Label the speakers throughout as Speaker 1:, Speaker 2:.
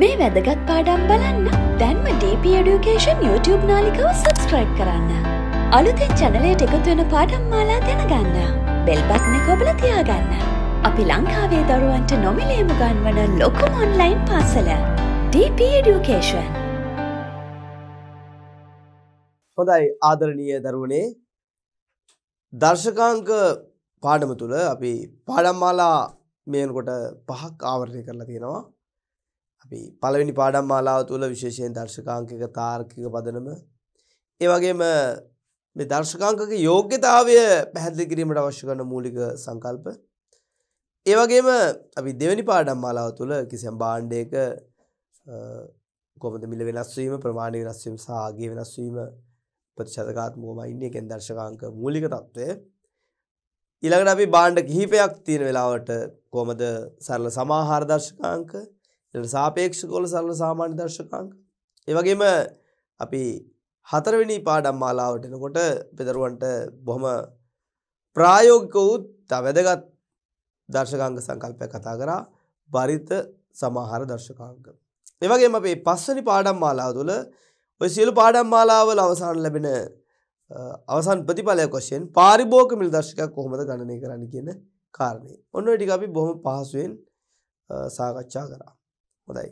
Speaker 1: මේ වැදගත් පාඩම් බලන්න දැන්ම DP Education YouTube නාලිකව සබස්ක්‍රයිබ් කරන්න. අලුතෙන් චැනලයට එකතුවෙන පාඩම් මාලා දැනගන්න. බෙල්බත්න කොබල තියාගන්න. අපි ලංකාවේ දරුවන්ට නොමිලේම ගන්වන ලොකුම ඔන්ලයින් පාසල DP Education. හොඳයි ආදරණීය දරුවනේ දර්ශකාංක පාඩම තුළ අපි පාඩම්මාලා මේනකොට පහක් ආවරණය කරලා තියෙනවා අපි පළවෙනි පාඩම් මාලාව තුළ විශේෂයෙන් දර්ශකාංකක තාර්කික පදනම ඒ වගේම මේ දර්ශකාංකක යෝග්‍යතාවය පැහැදිලි කිරීමට අවශ්‍ය කරන මූලික සංකල්ප ඒ වගේම අපි දෙවෙනි පාඩම් මාලාව තුළ කිසියම් භාණ්ඩයක කොහොමද මිල වෙනස් වීම ප්‍රමාණය වෙනස් වීම සහ ආගය වෙනස් වීම ප්‍රතිශතකාත්මකවම ඉන්නේ ඒකෙන් දර්ශකාංක මූලික తত্ত্বය ඊළඟට අපි භාණ්ඩ කිහිපයක් තියෙන වෙලාවට කොහොමද සරල සමාහාර දර්ශකාංක සාපේක්ෂක වල සරල සාමාන්‍ය දර්ශකාංක. ඒ වගේම අපි හතරවෙනි පාඩම් මාලාවට එනකොට පෙදරුවන්ට බොහොම ප්‍රායෝගික වූ තවදගත් දර්ශකාංග සංකල්පයක් කතා කරා බරිත සමහර දර්ශකාංග. ඒ වගේම අපේ පස්වෙනි පාඩම් මාලාව තුළ ඔය සියලු පාඩම් මාලාවල අවසාන ලැබෙන අවසන් ප්‍රතිඵලයක් වශයෙන් පාරිභෝගික මිල දර්ශකයක් කොහොමද ගණනය කරන්න කියන කාරණේ. ඔන්න ඔය ටික අපි බොහොම පහසුවෙන් සාකච්ඡා කරා. හොඳයි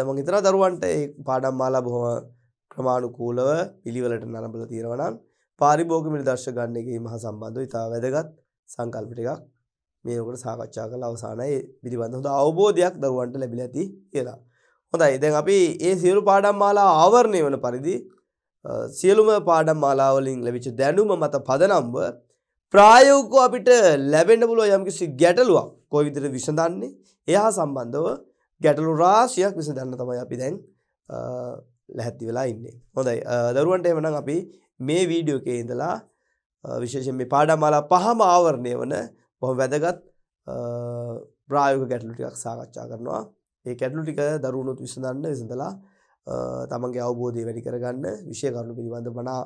Speaker 1: දම ඉතර දරුවන්ට පාඩම් මාලා බොහොම ක්‍රමාණුකූලව පිළිවලට නරඹල තියෙනවනම් පාරිභෝගමිට දර්ශ ගන්නගේ මහ සම්බන්ධ ඉතා වැදගත් සංකල්පිටකක් මේකට සාකච්ඡා කළ අවසානයි පිළිබඳ හොඳ අවබෝධයක් දරුවන්ට ලැබිල ඇති කියලා. හොඳයි දැන් අපි ඒ සියලු පාඩම් මාලා ආවරණය වන පරිදි සියලුම පාඩම් මාලාවලින් ලැබිච්ච දැනුම මත පදනම්ව ප්‍රායෝගිකව අපිට ලැබෙන්න පුළුවන් යම්කිසි ගැටලුවක් කොයි විදිහට විසඳන්නේ එයා සම්බන්ධව ගැටලු රාශියක් විස දන්න තමයි අපි දැන් ලැහැත්ති වෙලා ඉන්නේ හොඳයි දරුවන්ට එමනම් අපි මේ වීඩියෝකේ ඉඳලා විශේෂෙන් මේ පාඩමාලා පහම ආවරණය වන බොහොම වැදගත් ප්‍රායෝග ගැටලු ටිකක් සාකච්ඡා කරනවා ඒ ගැටලු ටික දරුණුත් විසඳන්න විසඳලා තමන්ගේ අවබෝධය වැඩි කරගන්න විෂය කරුණු පිළිබඳ මනා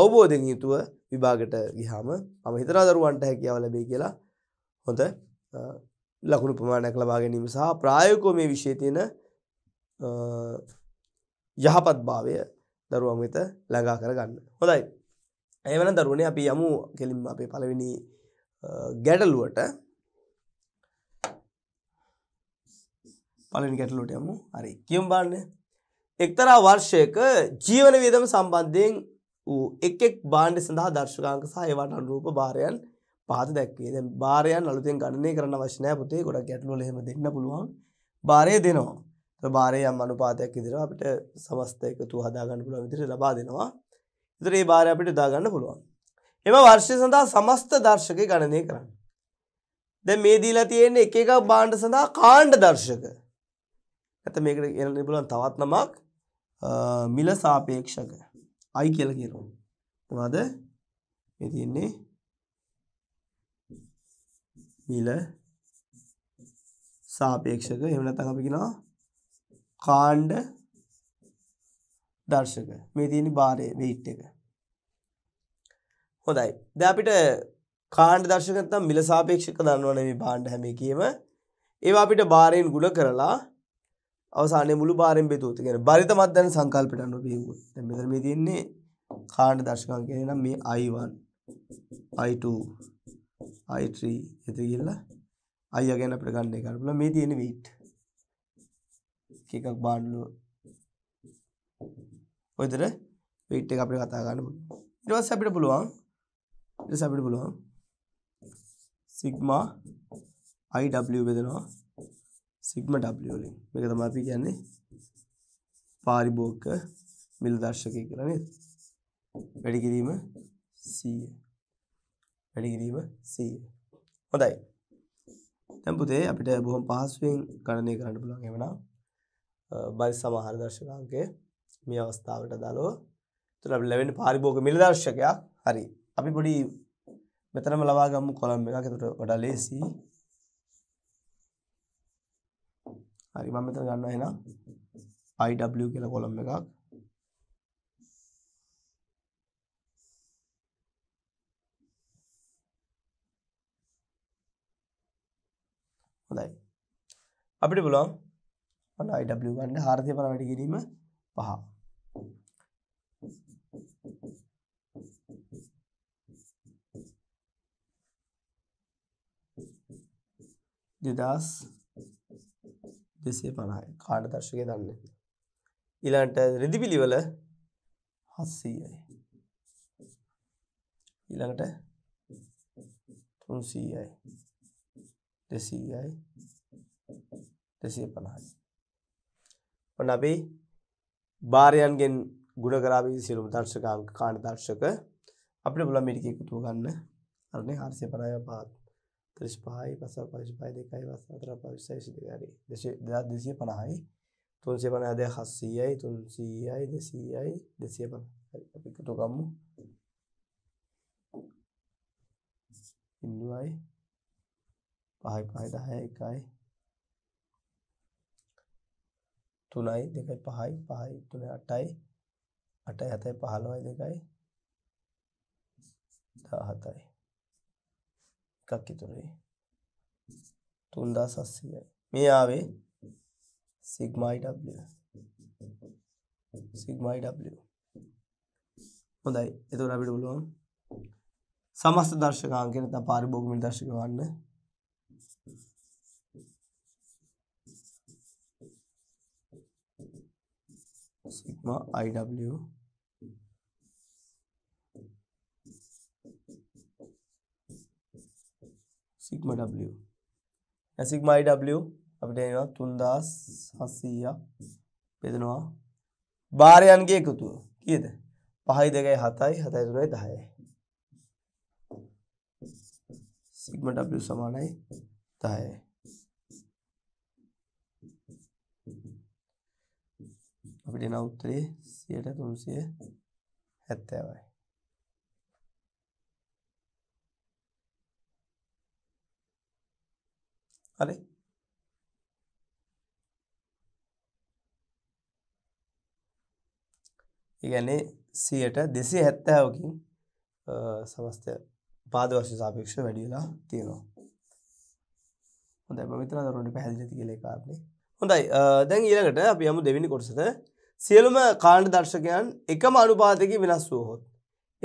Speaker 1: අවබෝධෙන් යුතුව විභාගට ගිහාම අම හිතරා දරුවන්ට හැකියාව ලැබේ කියලා හොඳ ලකුණු ප්‍රමාණයක් ලබා ගැනීම සහ ප්‍රායකෝ මේ විශෂය තියෙන යහපත් භාවය දරුවන් වෙත ලඟා කරගන්න හොඳයි ඇය වන දරුවනේ අපි යමු කෙලින් අපේ පලවෙනි ගැටලුවට පලින් ගැටලුට යමු හරි කියම් බාන්න එක්තරා වර්ෂයක ජීවන වියදම සම්බන්ධයෙන් වූ එක් එක් බාණ්ඩ සඳහා දර්ශකාංක සහ ඒවට අනුරූප භාරයන් පහත දැක්වේ දැ භාරයන් අලුතෙන් ගණනය කරන්න වශනය පුතේ ගොඩක් ගැටලු හෙම දෙන්න පුළුවන් භාරය දෙනවා භාරය යම් අනුපාතයක් ඉදිර අපිට සමස්තයක තු හදාගන්න පුළුව විදිර ලබා දෙනවා ඉතර ඒ භාරය අපිට දාගන්න පුළුවන් එම වර්ෂය සඳහා සමස්ත දර්ශක ගණනය කරන්න දැ මේ දීලා තියෙන එක එකක් බාණ්ඩ සඳහා කාණ්ඩ දර්ශක ඇත මේකට එන නිබලන් තවත් නමක් මිල සාපේක්ෂක අයි කියල කියරු මොනද මේ තියෙන්නේ මිල සාපේක්ෂක එහෙම නැත්නම් අපි කියනවා කාණ්ඩ දර්ශක මේ තියෙන බාරය weight එක හොඳයි දැන් අපිට කාණ්ඩ දර්ශක නැත්නම් මිල සාපේක්ෂක දන්නවනේ මේ භාණ්ඩ හැම එකේම ඒවා අපිට බාරයෙන් ගුණ කරලා අවසානයේ මුළු බාරෙන් බෙදුවොත් කියන්නේ බරිත මද්දන සංකල්පයට අනුව බෙදුවොත් දැන් මෙතන මේ තියෙන්නේ කාණ්ඩ දර්ශකම් කියන්නේ නම් මේ i1 i2 ආයෙ ත්‍රී එතන ගිහිල්ලා අයියා ගැන අපිට ගන්න එක ගන්න පුළුවන්. මේ තියෙන වීට්. එකක් බාන්නෝ. ඔයතර වීට් එක අපිට කතා ගන්න පුළුවන්. ඊට පස්සේ අපිට පුළුවන් ඊට පස්සේ අපිට පුළුවන් සිග්මා IW බෙදනවා. සිග්මා W වලින්. මේක තමයි අපි කියන්නේ පාරිභෝගික මිල දර්ශකය කියලා නේද? වැඩි කිරීම 100 වැඩි කිරීම 100. හොඳයි. දැන් පුතේ අපිට බොහොම පහසුවෙන් ගණනය කරන්න පුළුවන් එවනම් බරි සමහර දර්ශක අංකය මේ අවස්ථාවට අදාළව. එතකොට අපි ලැබෙන පාරිභෝග මිල දර්ශකයක්. හරි. අපි පොඩි මෙතනම ලබා ගමු කොලම් එකක්. එතකොට වඩා ලේසි. හරි මම මෙතන ගන්නවා එහෙනම් IW කියලා කොලම් එකක්. හොඳයි. අපිට පුළුවන් ඔන්න IW ගන්න 400 පර වැඩි කිරීම 5. දෙදස් දෙසේ පණයි කාඩ දර්ශකය දන්න ඉලාන්ට රෙදිපිලිවල හස්සීයි ඉළඟට තුන්සීයයි දෙසීයයි දෙසය පණහයි ඔන්න අපි භාරයන්ගෙන් ගුණ කරාවී සිරුම දර්ශකාංක කාණ දර්ශක අපිට බල මිටික එකතු ගන්න අරනේ හර්සය පරය පාත් ත්‍රිස් පහයි පස පරිස් පයි දෙකයි වස් අතර පවිස්සයි සිදුකාරී දෙශ දෙදත් දෙසිය පණහයි තුන්සේ පණහද හස්සීයයි තුන්සීයයි දෙසීයයි දෙසිය පණ අපි එකතුගම්මු ඉන්දුවයි 5 5 10 1යි 3යි 2යි 5යි 5යි 3යි 8යි 8යි 7යි 15යි 2යි 17යි එකක් ඉතුරුයි 3800යි මේ ආවේ sigma w sigma w හොඳයි එතකොට අපිට බලමු සමස්ත දර්ශකාංකයට නැත්නම් පාරිභෝගික දර්ශක ගන්න sigma i w sigma w ऐसा सिग्मा w આપણે લેવાનું 3800 ભેદનો વાર્યાંન કેકતુ કીદ 5 2 7 7 3 10 सिग्मा w = i t අපිට එන උත්තරේ 370යි. හරි. ඒ කියන්නේ 100ට 270කින් සමස්ත පාද වශයෙන් සාපේක්ෂව වැඩි වෙලා තියෙනවා. හොඳයි මම විතර දරුවන්ට පැහැදිලි කියලා කාරණේ. හොඳයි දැන් ඊළඟට අපි යමු දෙවෙනි කොටසට සියලුම කාණ්ඩ දර්ශකයන් එකම අනුපාතයකින් වෙනස් වුවහොත්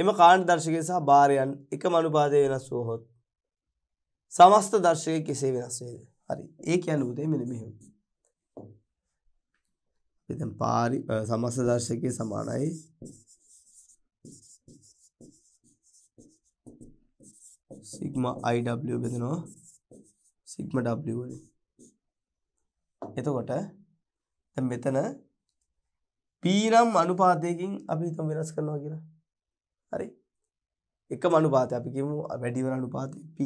Speaker 1: එම කාණ්ඩ දර්ශකය සහ භාරයන් එකම අනුපාතයෙන් වෙනස් වුවහොත් සමස්ත දර්ශකය කෙසේ වෙනස් වේද? හරි. ඒ කියන්නේ පුතේ මෙන්න මෙහෙම. ඉතින් පාරි සමස්ත දර්ශකයේ සමානයි සිග්මා IW බෙදනවා සිග්මා W වලින්. එතකොට දැන් මෙතන පීනම් අනුපාතයකින් අපි හිතමු වෙනස් කරනවා කියලා. හරි. එකම අනුපාතය අපි කියමු වැඩි වෙන අනුපාතය p.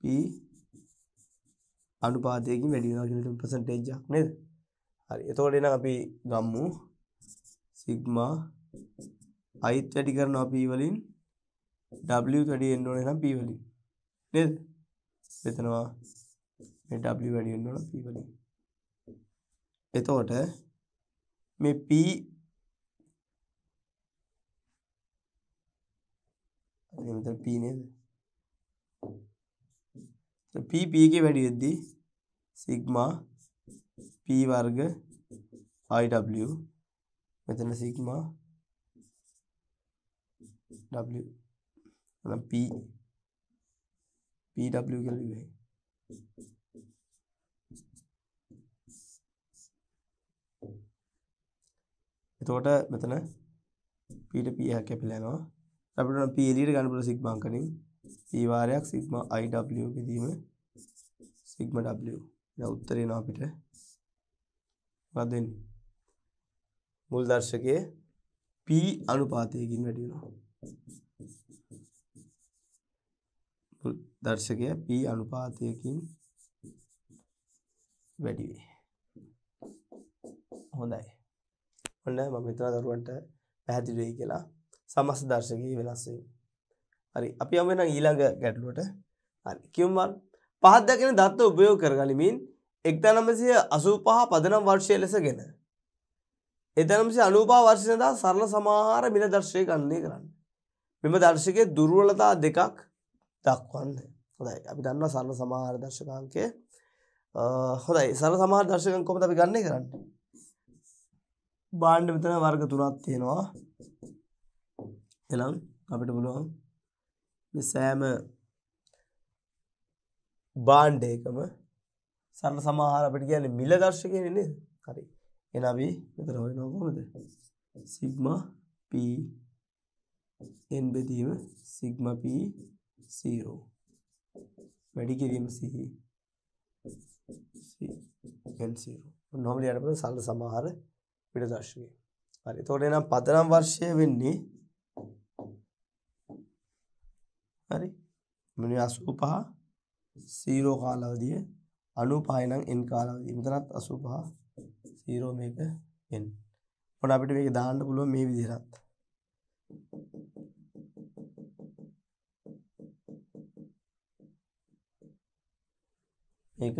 Speaker 1: p අනුපාතයකින් වැඩි වෙනවා කියලා හිතමු percentage එකක් නේද? හරි. එතකොට එනම් අපි ගම්මු sigma ith වැඩි කරනවා p වලින් w වැඩි වෙන්න ඕනේ නම් p වලින්. නේද? එතනවා මේ w වැඩි වෙන්න ඕන p වලින්. එතකොට මේ P මෙතන P නේද? P P එකේ වැඩි වෙද්දී සිග්මා P වර්ග IW මෙතන සිග්මා W නම් P PW කියලා ලිව්වේ. එතකොට මෙතන පීට පීහ කැපිලනවා අපිට පීලියට ගන්න පුළුවන් සිග්මා අංකණින් p වාරයක් සිග්මා iw බෙදීම සිග්මා w දැන් උත්තරේ එනවා අපිට මොකද වෙන්නේ මුල් දර්ශකයේ p අනුපාතයකින් වැඩි වෙනවා මුල් දර්ශකය p අනුපාතයකින් වැඩි වේ හොඳයි ඔන්න මම හිතනවා දරුවන්ට පැහැදිලි වෙයි කියලා සමස් දර්ශකයේ වෙනස් වීම. හරි අපි යමු එහෙනම් ඊළඟ ගැටලුවට. හරි කියමුවන් පහත් දකින දත්ත උපයෝග කරගනිමින් 1985 පදනම් වර්ෂය ලෙසගෙන 1995 වර්ෂය සඳහා සරල සමහර මිල දර්ශකය ගණනය කරන්න. මෙම දර්ශකයේ දුර්වලතා දෙකක් දක්වන්න. හොඳයි. අපි දන්නවා සරල සමහර දර්ශකාංකය. හොඳයි. සරල සමහර දර්ශකංක කොහොමද අපි ගණනය කරන්නේ? භාණ්ඩ මෙතන වර්ග තුනක් තියෙනවා. එහෙනම් අපිට පුළුවන් මේ සෑම භාණ්ඩයකම සරල සමාහාර අපිට කියන්නේ මිල දර්ශකයනේ නේද? හරි. එහෙනම් අපි මෙතන හොයනවා කොහොමද? සිග්මා p n බෙදීම සිග්මා p 0 වැඩි කිරීම c c n 0 normally අපිට සරල සමාහාර පිට දර්ශකය. හරි. එතකොට එනම් පදනම් වර්ෂය වෙන්නේ හරි. මෙන්න 85 0 කාලාවදිය 95 නම් n කාලාවදිය. මෙතනත් 85 0 මේක n. ඔන්න අපිට මේක දාන්න පුළුවන් මේ විදිහට. මේක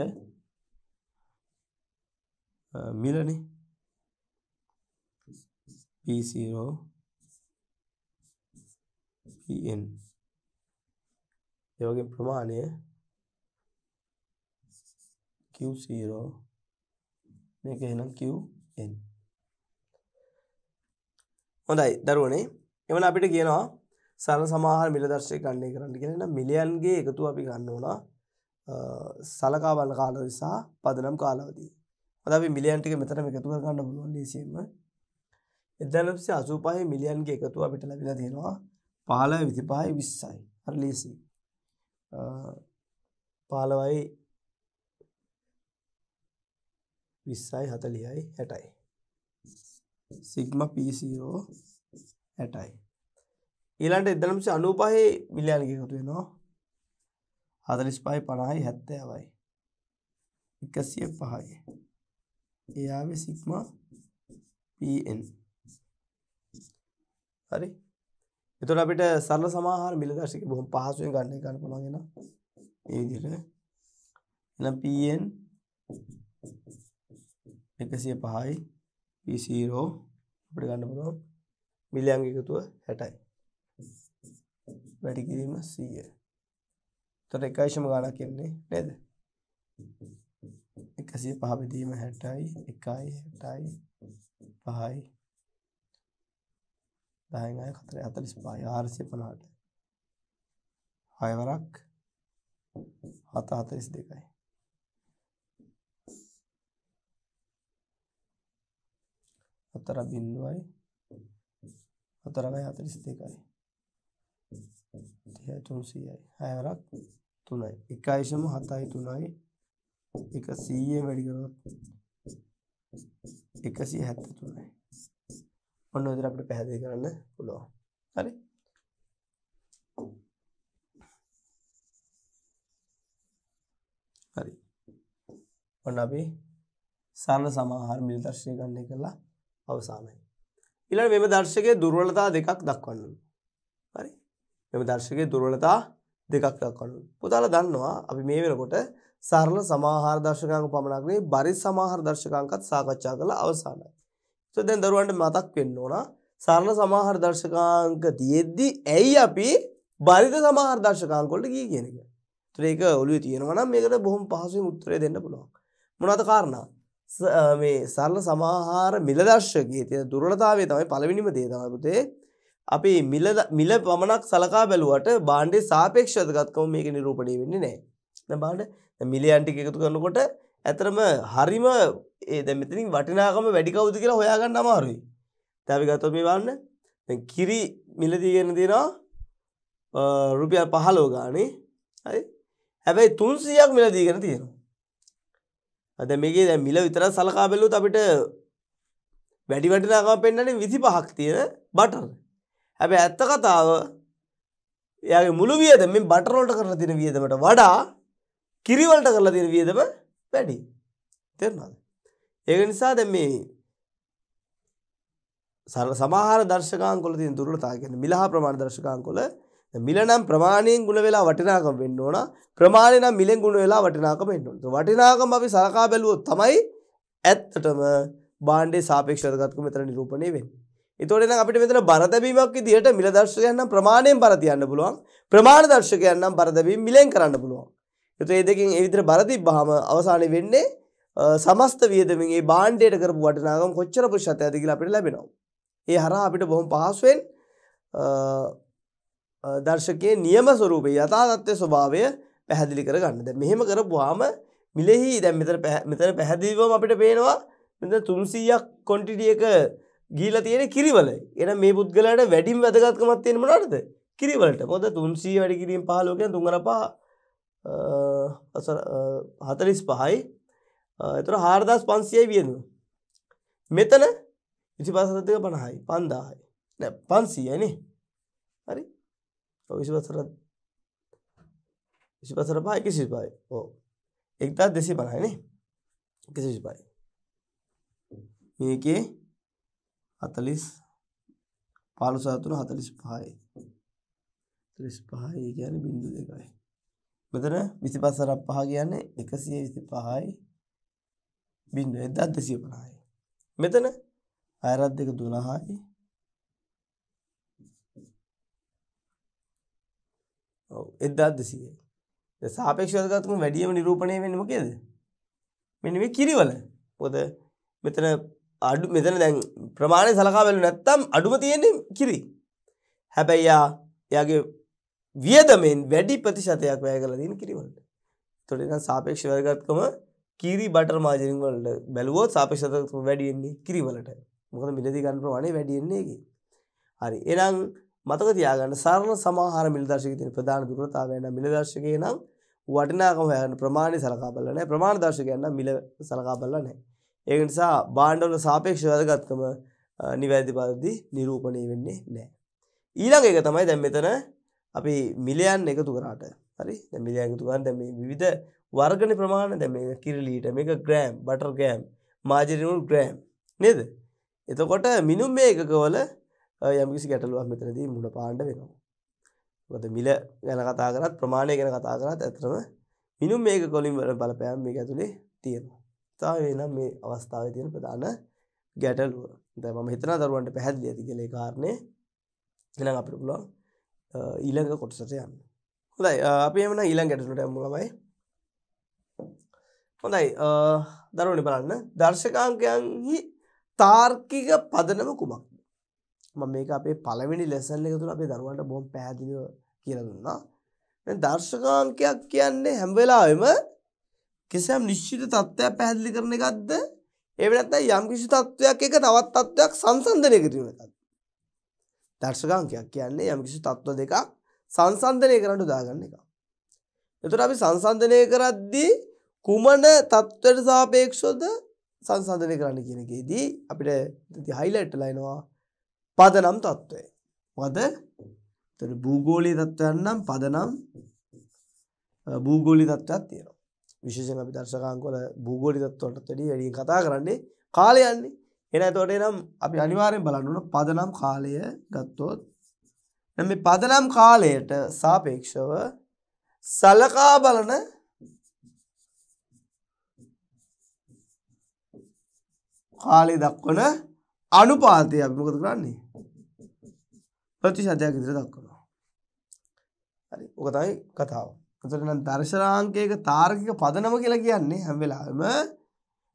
Speaker 1: මිලනේ P0 Pn ඒ වගේ ප්‍රමාණය Q0 මේක එහෙනම් Qn හොඳයි දරුවනේ එවන අපිට කියනවා සරල සමාහාර මිල දර්ශය ගණනය කරන්න කියන මිලියන්ගේ එකතු අපි ගන්න ඕන සලකා බලන කාලව නිසා පදනම් කාලවදී. අද අපි මිලියන් ටික මෙතනම එකතු කර ගන්න පුළුවන් ලේසියෙන්ම. එදලසේ අසූපහය මිලියන්ගේ එකතු අපිට ලැබිල දෙෙනවා පාල විතිපායි විස්සයි හරලේසි පාලවයි විස්සයි හතලියයි හැටයි සිග්ම පිසරෝ හැටයි ඊලන්ට එදනම්සේ අනුපහහි මිලියන්ගේ එකතුවෙනවා හදලිස් පහයි පණහයි හැත්තයවයි එකසිය පහයි එයාාව සික්ම පන් හරි එතුට අපිට සරල සමාහාර මිලරශික බොහොම පහසුවෙන් ගන්න ගන්න පුළගෙන ඒදිර එ පන් එකසිය පහයි පිසීරෝ අපට ගන්න පුළුවන් මිලියන් එකතුව හැටයි වැඩිකිරීම සීය තොට එකයිශම ගාලා කියන්නේ නේද එකසිය පහබිදීම හැටයි එකයි හැටයි පහයි 10න් අය 4 45යි 450ට 6 වරක් 742යි හතර බිඳුවයි හතරයි 42යි 3300යි 6 වරක් 3යි 1.7යි 3යි 100 වැඩි කරොත් 173යි ඔන්න විදිහට අපිට පැහැදිලි කරන්න පුළුවන්. හරි? හරි. ඔන්න අපි සරල සමාහාර මිල දර්ශනය ගන්න කරලා අවසానයි. ඊළඟ මෙම දර්ශකයේ දුර්වලතා දෙකක් දක්වන්න හරි. මෙම දර්ශකයේ දුර්වලතා දෙකක් දක්වන්න පුතාලා දන්නවා අපි මේ වෙනකොට සරල සමාහාර දර්ශකාංග පමණක් නෙවෙයි බරි සමාහාර දර්ශකාංගත් සාකච්ඡා කරලා අවසానයි. සෝ දැන් දරුවන්ට මතක් වෙන්න ඕන සරල සමාහාර දර්ශකාංක තියෙද්දි ඇයි අපි බරිත සමාහාර දර්ශකාංක වලට ගියේ කියන එක. ඒතර ඒක ඔළුවේ තියෙනවා නම් මේකට බොහොම පහසුවෙන් උත්තරය දෙන්න පුළුවන්. මොනවාද කාරණා? මේ සරල සමාහාර මිල දර්ශකයේ තියෙන දුර්වලතාවය තමයි පළවෙනිම දේ තමයි පුතේ. අපි මිල මිල පමණක් සලකා බැලුවට භාණ්ඩේ සාපේක්ෂවගතකම මේක නිරූපණය වෙන්නේ නැහැ. දැන් බලන්න මිලයන් ටික එකතු කරනකොට ඇතරම හරිම ඒ දැ මෙතිනින් වටිනාකම වැඩිකවුතු කියලා හොයාගන්න අමාරුයි තැවි ගත්තොම වන්න කිරි මිලදීගෙන දෙනවා රුපියල් පහලෝ ගානේ හරි හැබැයි තුන්සියක් මිලදීගෙන තියෙනවා අද මේකේ දැ මිල විතර සලකා බැලුත් අපිට වැඩි වටිනාකම පෙන්න්නට විසි පහක් තියෙන බටර් හැබැ ඇත්ත කතාව එයාගේ මුළු වියද මෙ බටරෝල්ට කරලා තින වියදමට වඩා කිරිවලට කරලා තින වියදම වැඩි තෙරනාද ඒක නිසා දැන් මේ සමහර දර්ශකාංකොල තියෙන දුර්වලතාවය කියන්නේ මිලහා ප්‍රමාණ දර්ශකාංකොල මිල නම් ප්‍රමාණයෙන් ಗುಣ වෙලා වටිනාකම වෙන්න ඕන ප්‍රමාණය නම් මිලෙන් ಗುಣ වෙලා වටිනාකම වෙන්න ඕන. වටිනාකම අපි සලකා බැලුවොත් තමයි ඇත්තටම භාණ්ඩේ සාපේක්ෂ වැදගත්කම මෙතන නිරූපණය වෙන්නේ. ඒතකොට නම් අපිට මෙතන බර දැබීමක් විදිහට මිල දර්ශකයන් නම් ප්‍රමාණයෙන් බර තියන්න පුළුවන්. ප්‍රමාණ දර්ශකයන් නම් බර දැබීම මිලෙන් කරන්න පුළුවන්. ඒතකොට මේ දෙකෙන් ඒ විදිහට බර තිබ්බහම අවසානයේ වෙන්නේ සමස්ත වියදමින් ඒ බාණ්ඩයට කරපු වටිනාකම කොච්චර ප්‍රතිශතයක්ද කියලා අපිට ලැබෙනවා. ඒ හරහා අපිට බොහොම පහසුවෙන් දර්ශකයේ නියම ස්වරූපය යථා තත්ත්වයේ ස්වභාවය පැහැදිලි කරගන්න. දැන් මෙහෙම කරපුවාම මිලෙහි දැන් මෙතන මෙතන පැහැදිලිවම අපිට පේනවා මෙතන 300ක් ක්වොන්ටිටි එක ගිහිලා තියෙන කිරිවල. එහෙනම් මේ පුද්ගලයාට වැඩිම වැදගත්කමක් තියෙන මොනවද? කිරිවලට. මොකද 300 වැඩි කිරීම 15 කියන 3 අර 5 45යි එතර හාරදස් පන්සිය වියෙන්ම මෙතන ඉසි පසරතික පණහයි පන්දාහයි නැ පන්සියනේ හරි විසි පසර විසි පසර පා එක සිිපායි ඕ එක්දා දෙසේ පණහයිනේ එක සිසිිපායි මේකේ හතලිස් පාලුසාතුන හතලිස් පහයි ත්‍රිස් පහයි කියන බිඳු දෙකයි මෙතන විසි පසරක් පහ කියන්නේ එකසිය විසි පහයි බින්දුව 1250යි. මෙතන අයරත් දෙක 12යි. ඔව් 1200යි. දැන් සාපේක්ෂව ගත්තම වැඩිම නිරූපණය වෙන්නේ මොකේද? මෙන්න මේ කිරිවල. මොකද මෙතන අඩු මෙතන දැන් ප්‍රමාණය සලකා බැලුවේ නැත්තම් අඩුම තියෙන්නේ කිරි. හැබැයි යා එයාගේ වියදමෙන් වැඩි ප්‍රතිශතයක් වැය කරලා තියෙන කිරිවලට. ඒතකොට නිකන් සාපේක්ෂ වැදගත්කම කිරි බටර් මාජනින් වලට බැලුවොත් සාපේක්ෂව වැඩියෙන්නේ කිරි වලට. මොකද මිලදී ගන්න ප්‍රමාණය වැඩියෙන්නේ ඒකේ. හරි. එහෙනම් මතක තියාගන්න සරණ සමාහාර මිලදර්ශකයේ තියෙන ප්‍රධාන දුර්වලතාවය නම් මිලදර්ශකයේ නම් වටිනාකම හොයාගන්න ප්‍රමාණය සලකා බලලා නැහැ. ප්‍රමාණ දර්ශකයන් නම් මිල සලකා බලලා නැහැ. ඒක නිසා භාණ්ඩවල සාපේක්ෂ වැදගත්කම නිවැරදි පරිදි නිරූපණය වෙන්නේ නැහැ. ඊළඟ එක තමයි දැන් මෙතන අපි මිලයන් එකතු කරාට. හරි? දැන් මිලයන් එකතු කරන දැන් මේ විවිධ වර්ගන ප්‍රමාණ දැ මේ කිරලීට මේක ග්‍රෑම් බටර් ගෑම් මාජරිනුල් ග්‍රෑම් නේද එතකොට මිනුම් මේකකවල යමිසි ගැටලුවක් මෙතනදී මුණ පාණ්ඩ වෙනවා. ගොත මිල ගැන කතා කරත් ප්‍රමාණය ගැන කතා කරත් ඇතරම මිනුම් මේක කොලින් වල බලපෑම් මේ ඇතුළේ තියෙනවා. තා වෙනම් මේ අවස්ථාව තියෙන ප්‍රධාන ගැටලුව දැ ම හිතන දරුවන්ට පැහැදිලි ඇති කලේ කාරණය එන අපිට පුළුවන් ඊළඟ කොටසට යන්න. හොඳයි අපි එමන ඊළං ගැටලුට ඇමුලමයි හොඳයි දරුවනි බලන්න දර්ශකාංකයන්හි තාර්කික පදනම කුමක්ද මම මේක අපේ පළවෙනි ලෙසන් එක තුළ අපේ දරුවන්ට බොහොම පැහැදිලිව කියලා දුන්නා දැන් දර්ශකාංකයක් කියන්නේ හැම වෙලාවෙම කිසියම් නිශ්චිත තත්ත්වයක් පැහැදිලි කරන එකක්ද එහෙම නැත්නම් යම් කිසි තත්ත්වයක් එක තවත් තත්ත්වයක් සංසන්දනය කිරීම එකක්ද දර්ශකාංකයක් කියන්නේ යම් කිසි තත්ත්ව දෙකක් සංසන්දනය කරන්න උදාගන්න එක එතකොට අපි සංසන්දනය කරද්දී කුමන තත්ත්වයට සාපේක්ෂවද සංසන්දනය කරන්න කියන එකේදී අපිට හයිලයිට් ලයිනවා පදනම් තත්ත්වය. පද එතන භූගෝලීය තත්ත්වයන් නම් පදනම් භූගෝලීය තත්ත්වයක් තියෙනවා. විශේෂයෙන් අපි දර්ශකාංක වල භූගෝලීය තත්ත්වවලට වැඩිය වැඩියෙන් කතා කරන්නේ කාලය යන්නේ. එහෙනම් එතකොට එනම් අපි අනිවාර්යෙන් බලන්න ඕන පදනම් කාලය ගත්තොත් නම් මේ පදනම් කාලයට සාපේක්ෂව සලකා බලන කාලය දක්වන අනුපාතය අපි මොකද කරන්නේ? ප්‍රතිශතයක් විදිහට දක්වනවා. හරි. ඔක තමයි කතාව. එතකොට නම් දර්ශනාංකයක තාර්කික පදනම කියලා කියන්නේ හැම වෙලාවෙම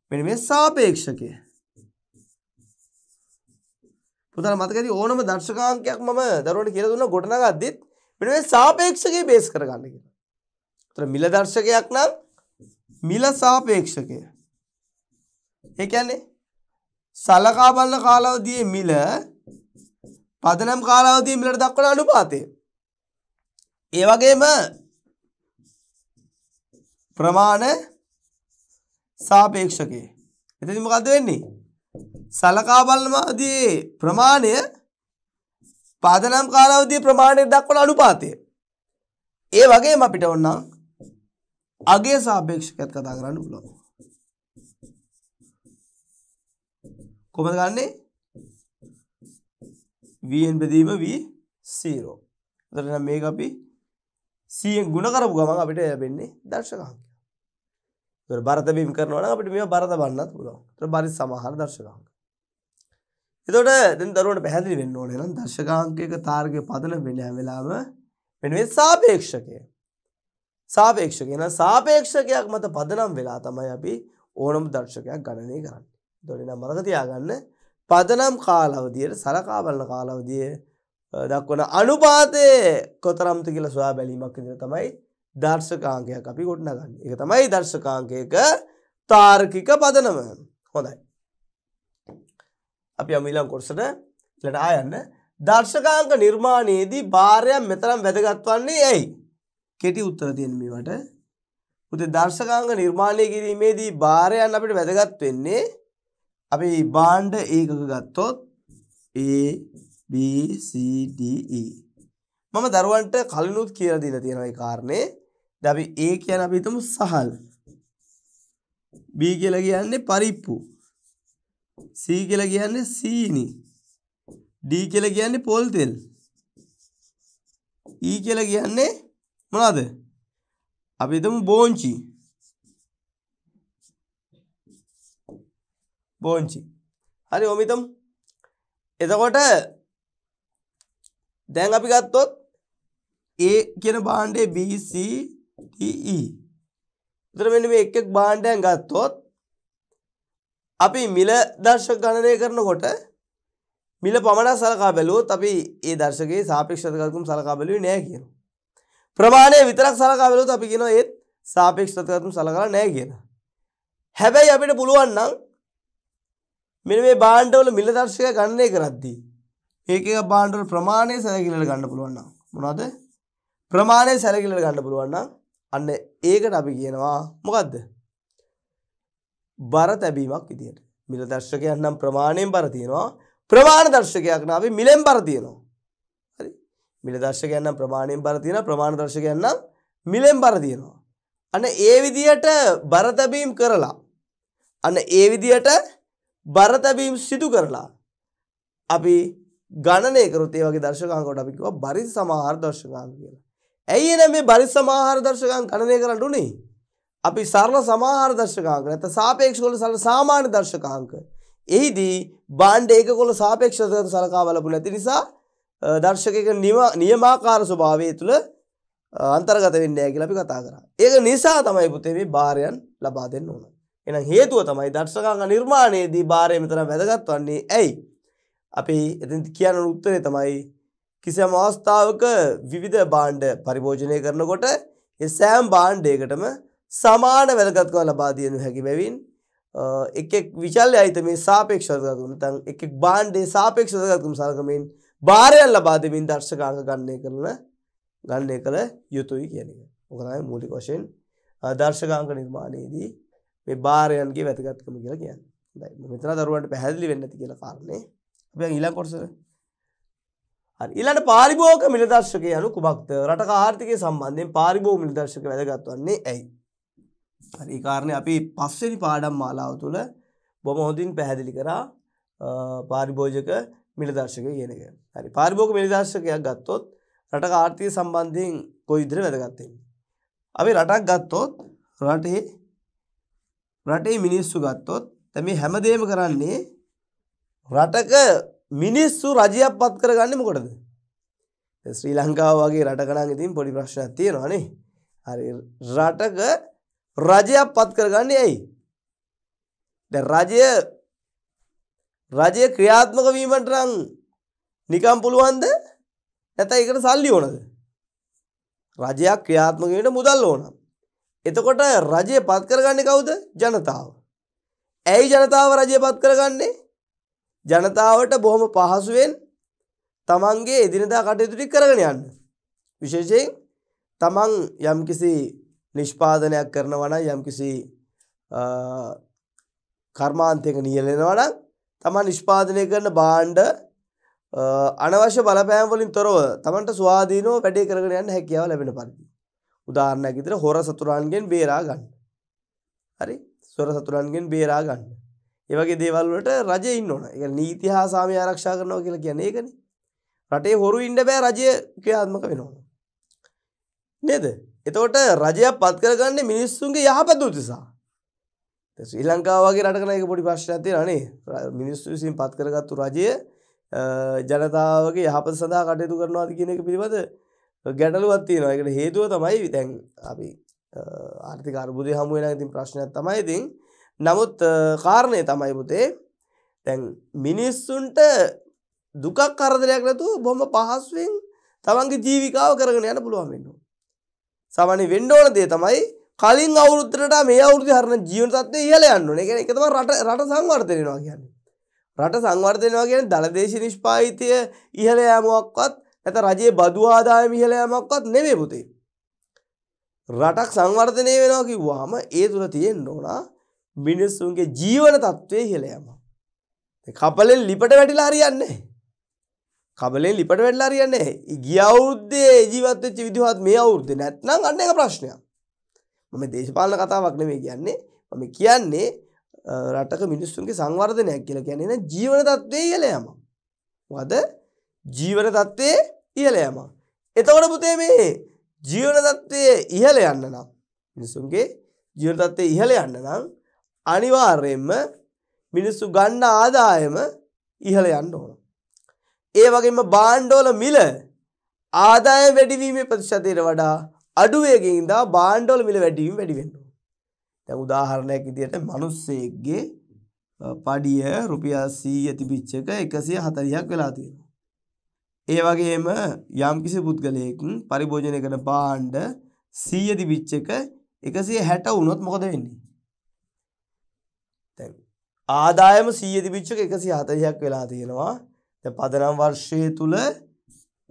Speaker 1: මෙන්න මේ සාපේක්ෂකය. පුතාලා මතක ඇති ඕනම දර්ශකාංකයක් මම දරුවන්ට කියලා දුන්නා ගොඩනගද්දිත් මෙන්න මේ සාපේක්ෂකය බේස් කරගන්න කියලා. එතකොට මිල දර්ශකයක් නම් මිල සාපේක්ෂකය. ඒ කියන්නේ සලකා බලන කාලාවදියේ මිල පදනම් කාලාවදියේ මිලට දක්වන අනුපාතය. ඒ වගේම ප්‍රමාණ සාපේක්ෂකේ. එතන මොකද වෙන්නේ? සලකා බලනවාදී ප්‍රමාණය පදනම් කාලාවදී ප්‍රමාණයට දක්වන අනුපාතය. ඒ වගේම අපිට ඕනනම් අගේ සාපේක්ෂකයක් කතා කරන්න පුළුවන්. කොහොමද ගන්නෙ? v n බෙදීම v 0. එතකොට නම් මේක අපි 100 ෙන් ಗುಣ කරපු ගමන් අපිට ලැබෙන්නේ දර්ශක අංකය. එතකොට බර තැබීම් කරනවා නම් අපිට මේවා බර තබන්නත් පුළුවන්. එතකොට බරි සමහර දර්ශක අංක. එතකොට දැන් දරුවන්ට පැහැදිලි වෙන්න ඕනේ නම් දර්ශක අංකයක තාර්කික පදන වෙන හැම වෙලාවම වෙනුවේ සාපේක්ෂකය. සාපේක්ෂකය නම් සාපේක්ෂකයක් මත පදනම් වෙලා තමයි අපි ඕනම දර්ශකයක් ගණනය කරන්නේ. දොනිනම් මතක තියාගන්න පදනම් කාලවදියට සලකා බලන කාලවදිය දක්වන අනුපාතය කොතරම්ත කියල ස්වා බැලීමක් ඉදිර තමයි දර්ශකාංකයක් අපි ගොඩ්නගන්න එක තමයි දර්ශකාංකයක තාර්කික පදනම හොඳයි අපි අමිලම් කොටසට ලට ආයන්න දර්ශකාංක නිර්මාණයේදී භාරයම් මෙතරම් වැදගත්වන්නේ ඇයි කෙටි උත්තර තියෙන්මීමට උති දර්ශකාංග නිර්මාණය කිරීමේදී භාරයන් අපිට වැදගත් වෙන්නේ අපි භාණ්ඩ ඒකක ගත්තොත් A B C D E මම දරුවන්ට කලිනුත් කියලා දීලා තියෙනවා ඒ කාරණේ. දැන් අපි A කියන අපි හිතමු සහල්. B කියලා කියන්නේ පරිප්පු. C කියලා කියන්නේ සීනි. D කියලා කියන්නේ පොල් තෙල්. E කියලා කියන්නේ මොනවද? අපි හිතමු බෝංචි. බෝංචි හරි ඕමිතම් එතකොට දැන් අපි ගත්තොත් ඒ කියන බාණ්ඩේ BCDE ඉතර මෙන්න මේ එක් එක් බාණ්ඩයන් ගත්තොත් අපි මිල දර්ශක ගණනය කරනකොට මිල පමණක් සලකා බැලුවොත් අපි ඒ දර්ශකයේ සාපේක්ෂතාවකම් සලකා බැලුවේ නෑ කියනවා. ප්‍රමාණය විතරක් සලකා බැලුවොත් අපි කියනවා ඒත් සාපේක්ෂතාවකම් සලකලා නෑ කියලා. හැබැයි අපිට පුළුවන් නම් මෙන මේ බාණ්ඩවල මිල දර්ශකය ගණනය කරද්දී ඒක එක බාණ්ඩවල ප්‍රමාණය සැලකිල්ලට ගන්න පුළුවන් නම් මොනවද ප්‍රමාණය සැලකිල්ලට ගන්න පුළුවන් නම් අන්න ඒකට අපි කියනවා මොකද්ද බර තැබීමක් විදියට මිල දර්ශකයක් නම් ප්‍රමාණයෙන් බර තියෙනවා ප්‍රමාණ දර්ශකයක් නම් අපි මිලෙන් බර තියෙනවා හරි මිල දර්ශකයක් නම් ප්‍රමාණයෙන් බර තියෙනවා ප්‍රමාණ දර්ශකයක් නම් මිලෙන් බර තියෙනවා අන්න ඒ විදියට බර තැබීම් කරලා අන්න ඒ විදියට බරතැබීම් සිදු කරලා අපි ගණනය කරොත් ඒ වගේ දර්ශකාංගකට අපි කිව්වා බරි සමහර දර්ශකාංග කියලා. ඇයි එනම් මේ බරි සමහර දර්ශකාංග ගණනය කරන්න උනේ? අපි සරල සමහර දර්ශකාංග නැත්නම් සාපේක්ෂ වල සරල සාමාන්‍ය දර්ශකාංග. එහිදී භාණ්ඩ ඒකකොල සාපේක්ෂව සලකා බලපු නැති නිසා දර්ශකයක නියමාකාර ස්වභාවය තුළ අන්තර්ගත වෙන්නේ නැහැ කියලා අපි කතා කරා. ඒක නිසා තමයි පුතේ මේ බාරයන් ලබා දෙන්න ඕන. එනම් හේතුව තමයි දර්ශකාංග නිර්මාණයේදී භාරය මෙතන වැදගත් වන්නේ ඇයි? අපි එතන කියන උත්තරේ තමයි කිසියම් අවස්ථාවක විවිධ භාණ්ඩ පරිභෝජනය කරනකොට ඒ සෑම භාණ්ඩයකටම සමාන වැදගත්කම ලබා දෙනු හැකි බැවින් එක් එක් විචල්‍ය අයිතමේ සාපේක්ෂ වැදගත්කම නැත්නම් එක් එක් භාණ්ඩේ සාපේක්ෂ වැදගත්කම සලකමින් භාරයන් ලබා දෙමින් දර්ශකාංග ගණනය කරන ගණනය කළ යුතුයි කියන එක. ඔක තමයි මූලික වශයෙන් දර්ශකාංග නිර්මාණයේදී මේ භාරයන්ගේ වැදගත්කම කියලා කියන්න හොඳයි මෙතන දරුවන්ට පැහැදිලි වෙන්න ඇති කියලා කාරණේ අපි දැන් ඊළඟ කොටසට හරි ඊළඟට පාරිභෝගික මිලදර්ශකය anu කුමක්ද රටක ආර්ථිකය සම්බන්ධයෙන් පාරිභෝගික මිලදර්ශක වැදගත් වන්නේ ඇයි හරි ඒ කාරණේ අපි පස්වෙනි පාඩම් මාලාව තුළ බොහොම හොඳින් පැහැදිලි කරා පාරිභෝජක මිලදර්ශක කියන එක හරි පාරිභෝගික මිලදර්ශකයක් ගත්තොත් රටක ආර්ථිකය සම්බන්ධයෙන් කොයි විදිහට වැදගත් වෙන්නේ අපි රටක් ගත්තොත් රටේ රටේ මිනිස්සු ගත්තොත් දැන් මේ හැමදේම කරන්නේ රටක මිනිස්සු රජයක් පත් කරගන්නේ මොකටද? ශ්‍රී ලංකාව වගේ රටක නම් ඉතින් පොඩි ප්‍රශ්නයක් තියෙනවා නේ. හරි රටක රජයක් පත් කරගන්නේ ඇයි? දැන් රජය රජය ක්‍රියාත්මක වීමට නම් නිකම් පුළුවන්ද? නැත්නම් ඒකට සල්ලි ඕනද? රජයක් ක්‍රියාත්මක වෙන්න මුදල් ඕන. එතකොට රජය පත් කරගන්නේ කවුද? ජනතාව. ඇයි ජනතාව රජය පත් කරගන්නේ? ජනතාවට බොහොම පහසුවෙන් තමන්ගේ එදිනදා කටයුතු ටික කරගෙන යන්න. විශේෂයෙන් තමන් යම්කිසි නිෂ්පාදනයක් කරනවා නම් යම්කිසි කර්මාන්තයක නියැලෙනවා නම් තමන් නිෂ්පාදනය කරන භාණ්ඩ අනවශ්‍ය බලපෑම් වලින් තොරව තමන්ට ස්වාධීනව වැඩේ කරගෙන යන්න හැකියාව ලැබෙන පරිදි උදාහරණයක් විදිහට හොර සතුරන්ගෙන් බේරා ගන්න. හරි? සොර සතුරන්ගෙන් බේරා ගන්න. ඒ වගේ දේවල් වලට රජය ඉන්න ඕන. ඒ කියන්නේ නීති හා සාමය ආරක්ෂා කරනවා කියලා කියන්නේ ඒකනේ. රටේ හොරු ඉන්න බෑ රජය ක්‍රියාත්මක වෙනවා. නේද? එතකොට රජයක් පත් කරගන්නේ මිනිස්සුන්ගේ යහපත උදෙසා. දැන් ශ්‍රී ලංකාව වගේ රටක නේක පොඩි ප්‍රශ්නයක් තියෙනවා නේ. මිනිස්සු විසින් පත් කරගත්තු රජය ජනතාවගේ යහපත සඳහා කටයුතු කරනවාද කියන එක පිළිබඳ ගැටලුවත් තියෙනවා එකට හේතුව තමයි දැන් අපි ආර්ථික අර්බුදය හමුවෙන ඉතින් ප්‍රශ්නයක් තමයි ඉතින් නමුත් කාරණය තමයි පුතේ දැන් මිනිස්සුන්ට දුකක් කරදරයක් නැතු බොහොම පහසුවෙන් තමන්ගේ ජීවිකාව කරගෙන යන්න පුළුවන් වෙන්නවා. සාමාන්‍ය වෙන්න ඕන දේ තමයි කලින් අවුරුද්දට මේ අවුරුද්දේ හරන ජීවන තත්ත්වය ඉහළ යන්න ඕනේ. ඒ කියන්නේ ඒක තමයි රට රට සංවර්ධනය වෙනවා කියන්නේ. රට සංවර්ධනය වෙනවා කියන්නේ දලදේශ නිෂ්පාදිතය ඉහළ යාමාවක්වත් නැත රජයේ බදු ආදායම ඉහළ යෑමක්වත් නෙමෙයි පුතේ. රටක් සංවර්ධනය වෙනවා කිව්වහම ඒ තුල තියෙන්න ඕන මිනිස්සුන්ගේ ජීවන තත්ත්වයේ ඉහළ යෑම. කපලෙන් ලිපට වැටිලා හරියන්නේ කබලෙන් ලිපට වැටලා හරියන්නේ ගිය අවුරුද්දේ ජීවත් වෙච්ච විදිහවත් මේ අවුරුද්දේ නැත්නම් අන්න එක ප්‍රශ්නයක්. මම දේශපාලන කතාවක් නෙමෙයි කියන්නේ. මම කියන්නේ රටක මිනිස්සුන්ගේ සංවර්ධනයක් කියලා කියන්නේ නේද ජීවන தත්ත්වයේ ඉහළ යෑම. මොකද ජීවන தත්ත්වයේ ඉහල යම. එතවට පුතේ මේ ජීවන තත්ත්වය ඉහල යන්න නම් මිනිසුන්ගේ ජීවන තත්ත්වය ඉහල යන්න නම් අනිවාර්යෙන්ම මිනිස්සු ගන්න ආදායම ඉහළ යන්න ඕන. ඒ වගේම බාණ්ඩෝල මිල ආදාය වැඩිවීමේ ප්‍රතිශතයට වඩා අඩුවේකින් ඉඳලා බාණ්ඩෝල මිල වැඩිවීම වැඩි වෙන්න ඕන. දැන් උදාහරණයක් විදිහට මිනිස්සෙක්ගේ පඩිය රුපියල් 100 තිබිච්ච එක 140ක් වෙලා තියෙනවා. ඒ වගේම යම්කිසි පුද්ගලයෙක් පරිභෝජනය කරන භාණ්ඩ 100 දිවිච් එක 160 වුණොත් මොකද වෙන්නේ? දැන් ආදායම 100 දිවිච් එක 140ක් වෙලා තියෙනවා. දැන් පදනම් වර්ෂයේ තුල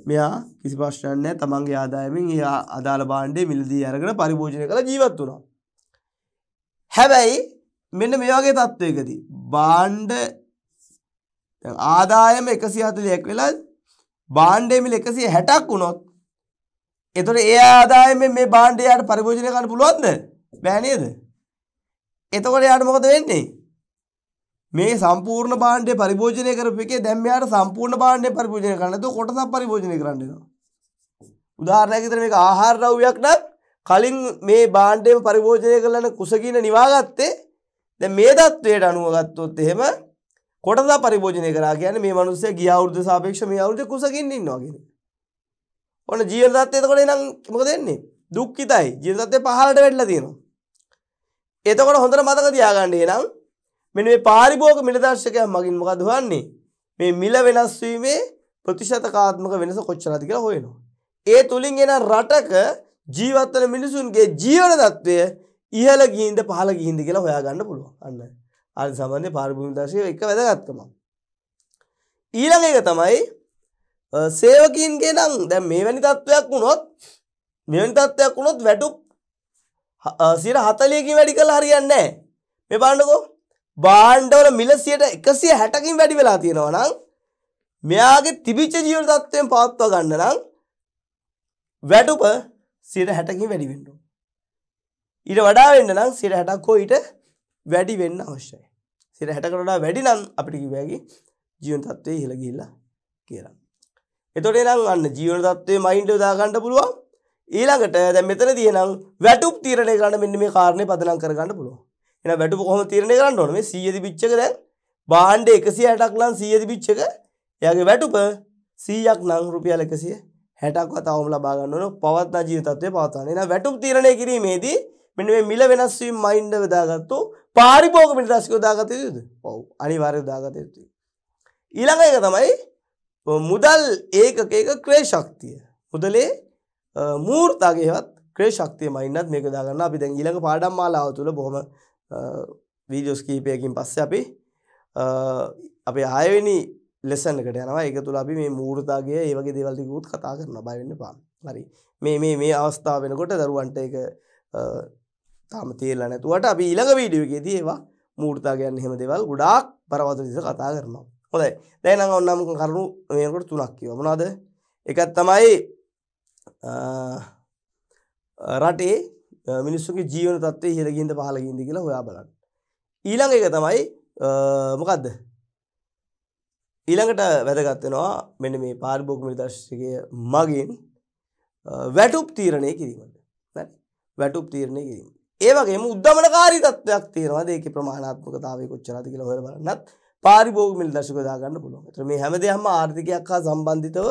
Speaker 1: මෙයා කිසි ප්‍රශ්නයක් නැහැ. තමන්ගේ ආදායමෙන් ඒ අදාළ භාණ්ඩේ මිලදී අරගෙන පරිභෝජනය කරලා ජීවත් වුණා. හැබැයි මෙන්න මේ වගේ තත්වයකදී භාණ්ඩ ආදායම 140ක් වෙලා බාණ්ඩය මිල 160ක් වුණොත් එතකොට ඒ ආදායමෙන් මේ බාණ්ඩය යාට පරිභෝජනය කරන්න පුළුවන්ද? බෑ නේද? එතකොට යාට මොකද වෙන්නේ? මේ සම්පූර්ණ භාණ්ඩය පරිභෝජනය කරපු එකේ දැන් මෙයාට සම්පූර්ණ භාණ්ඩය පරිභෝජනය කරන්න නැතුව කොටසක් පරිභෝජනය කරන්න වෙනවා. උදාහරණයක් විතර මේක ආහාර ද්‍රව්‍යයක් නම් කලින් මේ භාණ්ඩයම පරිභෝජනය කරලා කුසගින්න නිවාගත්තේ දැන් මේ தത്വයට අනුව ගත්තොත් එහෙම කොටදා පරිභෝජනය කරා කියන්නේ මේ මිනිස්සයා ගිය අවුරුද්ද සාපේක්ෂව මේ අවුරුද්ද කුසගින්න ඉන්නවා කියන්නේ. ඔන්න ජීවන தත්ත්වය එතකොට එනම් මොකද වෙන්නේ? දුක්ඛිතයි. ජීවන தත්ත්වය පහළට වැටලා තියෙනවා. එතකොට හොඳට මතක තියාගන්න එනම් මෙන්න මේ පාරිභෝග මිලදර්ශකයන් මගින් මොකද හොයන්නේ? මේ මිල වෙනස් වීමේ ප්‍රතිශතකාත්මක වෙනස කොච්චරද කියලා හොයනවා. ඒ තුලින් එන රටක ජීවත් වෙන මිනිසුන්ගේ ජීවන தত্ত্বය ඉහළ ගිහින්ද පහළ ගිහින්ද කියලා හොයාගන්න පුළුවන්. අන්න. අල් සමන්ය පාර්භූමි දශය එක වැදගත්කම. ඊළඟ එක තමයි සේවකින්ගේ නම් දැ මේ වැනි තත්ත්වයක් වුණොත් මෙනි තත්ත්වයක් වුණොත් වැටුප් සිර හතලියකින් වැඩි කළ හරියන්නේ මේ පාණ්ඩකෝ බාණ්ඩවල මිලසියට එකසිය හැටකින් වැඩි වෙලා තියෙනවා නම් මෙයාගේ තිබිච්ච ජීවන තත්ත්වයෙන් පවත්වා ගන්න නම් වැටුප සිර හැටකින් වැඩි වෙන්න ඊට වඩා වෙන්න නම් සිර හැටක් හෝ ඊට වැඩි වෙන්න අවශ්‍යයි සිර හැට කරඩා වැඩි නම් අපිටි බෑගේ ජීවන තත්වය හිළගිල්ලා කියලා එතොට නම් අන්න ජීවන තත්වය මයින්ට දාගන්නඩ පුළුවන් ඊළඟට දැ මෙතන තියනම් වැටුප් තීරණය කරන්න මෙන්න මේ කාරණය පදනම් කරගන්න පුළුව එන වැටු කොහොම තීරණය කරන්න ඕන මේ සියදි පිච්චක දැන් බාණ්ඩ එකසි හැටක් නම් සියදි පිච්චක යගේ වැටුප සීයක් නං රුපියල එකසිය හැටක්ව තවම ලබාගන්නන පවත්න ජීතත්වය පවතන්න එන වැටුම් තීරණය කිරීමේදී මෙ මිල වෙනස්වීම් මයින්ඩ වෙදාගත්තු පාරිභෝග මිට රස්කෝ දාගත යුතුද ඔව් අනිවාර්ය දාගත යුතුයි. ඊළඟ එක තමයි මුදල් ඒකකේක ක්‍රේ ශක්තිය. මුදලේ මූර්තාගේවත් ක්‍රේ ශක්තිය මයින්නත් මේක දාගන්න අපි දැන් ඊළඟ පාඩම් මාලාව තුළ බොහොම වීඩියෝස් කීපයකින් පස්සේ අපි අපේ ආයවෙනි ලෙසන්නකට යනවා එක තුළ අපි මේ මූර්තාගේ ඒ වගේ දේවල්ටිකුත් කතා කරන බයවෙන්න පාම් හරි මේ මේ මේ අවස්ථාව වෙනකොට දරුවන්ට එක තාම තේරලා නැතුවට අපි ඊළඟ වීඩියෝ එකේදී ඒවා මූර්තා ගැන එහෙම දේවල් ගොඩාක් බරපතල විදිහට කතා කරනවා. හොඳයි. දැන් නම් ඔන්න මම කරුණු මේකට තුනක් කියවා. මොනවද? එකක් තමයි රටේ මිනිස්සුගේ ජීවන තත්ත්වය ඉහළ ගින්ද පහළ ගින්ද කියලා හොයා බලන්න. ඊළඟ එක තමයි මොකද්ද? ඊළඟට වැදගත් වෙනවා මෙන්න මේ පාරිභෝගික නිදර්ශකයේ මගින් වැටුප් තීරණය කිරීමට. වැටුප් තීරණය කිරීම. ඒවගේම උද්දමනකාරී තත්වයක් තියෙනවා දෙක ප්‍රමාණාත්මකතාවය කොච්චරද කියලා හොයලා බලන්නත් පාරිභෝගික මිල දශක දා ගන්න පුළුවන්. ඒතර මේ හැම දෙයක්ම ආර්ථිකයක් හා සම්බන්ධිතව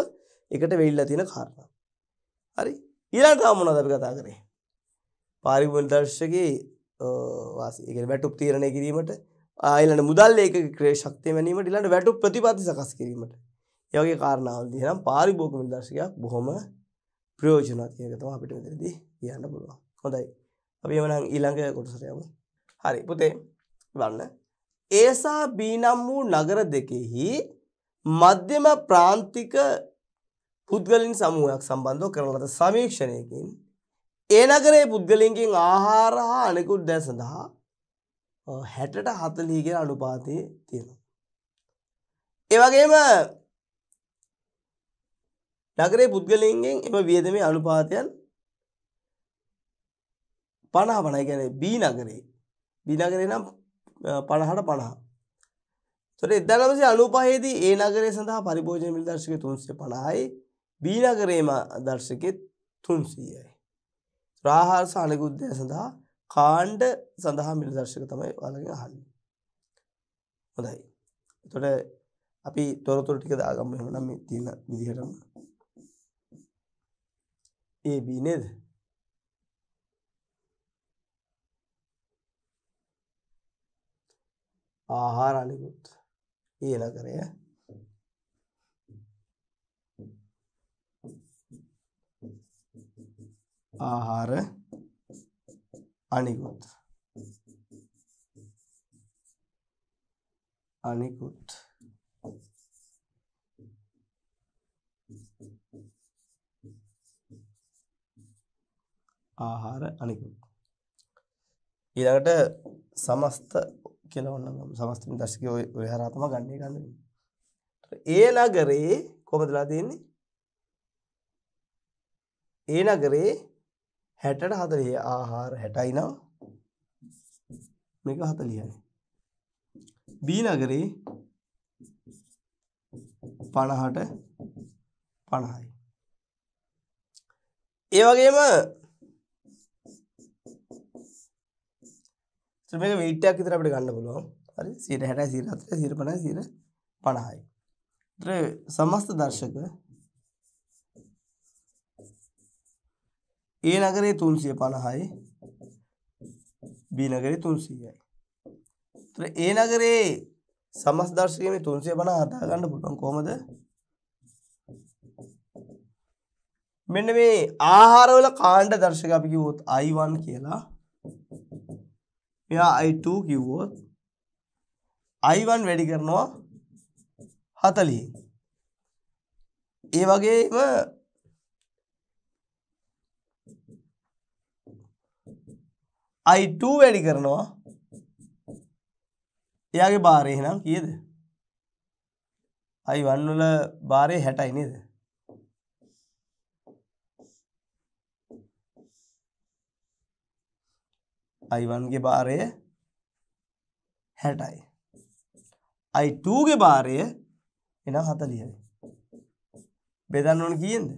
Speaker 1: එකට වෙවිලා තියෙන කාරණා. හරි. ඊළඟට තව මොනවද අපි කතා කරේ? පාරිභෝගික මිල දශකයේ වාසි. ඒ කියන්නේ වැටුප් තීරණය කිරීමට ඊළඟ මුදල් ඒක ක්‍රේ ශක්තිය මැනීමට ඊළඟ වැටුප් ප්‍රතිපත්ති සකස් කිරීමට. ඒ වගේ කාරණාවලදී නම් පාරිභෝගික මිල දශකයක් බොහොම ප්‍රයෝජනවත් කියන එක තමයි අපිට මෙතනදී කියන්න පුළුවන්. හොඳයි. අපි එමනම් ඊළඟ කොටසට යමු. හරි පුතේ බලන්න. ඒසා බී නම් වූ නගර දෙකෙහි මධ්‍යම ප්‍රාන්තික පුද්ගලින් සමූහයක් සම්බන්ධව කරන ලද සමීක්ෂණයකින් ඒ නගරයේ පුද්ගලින්ගෙන් ආහාර හා අනෙකුත් දෑ සඳහා 60ට 40 කියන අනුපාතය තියෙනවා. ඒ වගේම නගරයේ පුද්ගලයන්ගෙන් එම වියදමේ අනුපාතයන් පණහපනයි ගැන බී නගරේ බිනගරේ නම් පණහට පණහා තොට එදදානමසේ අනුපහේදී ඒ නගරේ සඳහා පරිභෝජන මිල් දර්ශක තුන්සේ පණහායි බීනගරේම දර්ශක තුන්සීයයි. රාහාර සානකුද්දය සඳහා කාණ්ඩ සඳහා මිල් දර්ශක තමයි වලග හන්න. හොදයි. තොට අපි තොරතුර ටික දාගම්ම හනම් තින විදිහටම ඒ බීනේද ආහාරනිකුත් ඊළඟරය ආහාර අනිකුත් අනිකුත් ආහාර අනිකුත් ඊළඟට සමස්ත කියලා ඔන්න සමස්ත මිදර්ශකයේ ඔය ඔය හරහා තමයි ගන්න එක ගන්න ඒ නගරේ කොහොමදලා තියෙන්නේ? ඒ නගරේ 60ට 40 ආහාර 60යි නම් මේක 40යි. බී නගරේ 50ට 50යි. ඒ වගේම මේක වීටයක් විතර අපිට ගන්න පුළුවන් හරි 160 140 150 150යි. ඒතර සමස්ත දර්ශක ඒ නගරේ 350යි B නගරේ 300යි. ඒතර ඒ නගරේ සමස්ත දර්ශකයේ 350 හදා ගන්න පුළුවන් කොහමද? මෙන්න මේ ආහාරවල කාණ්ඩ දර්ශක අපි කිව්වොත් I1 කියලා එයා i2 කිව්වොත් i1 වැඩි කරනවා 40. ඒ වගේම i2 වැඩි කරනවා එයාගේ බාරය එහෙනම් කීයද i1 වල බාරය 60යි නේද I1ගේ භාරය 60යි. I2ගේ භාරය එනම් 40යි. බෙදන්න ඕන කීයෙන්ද?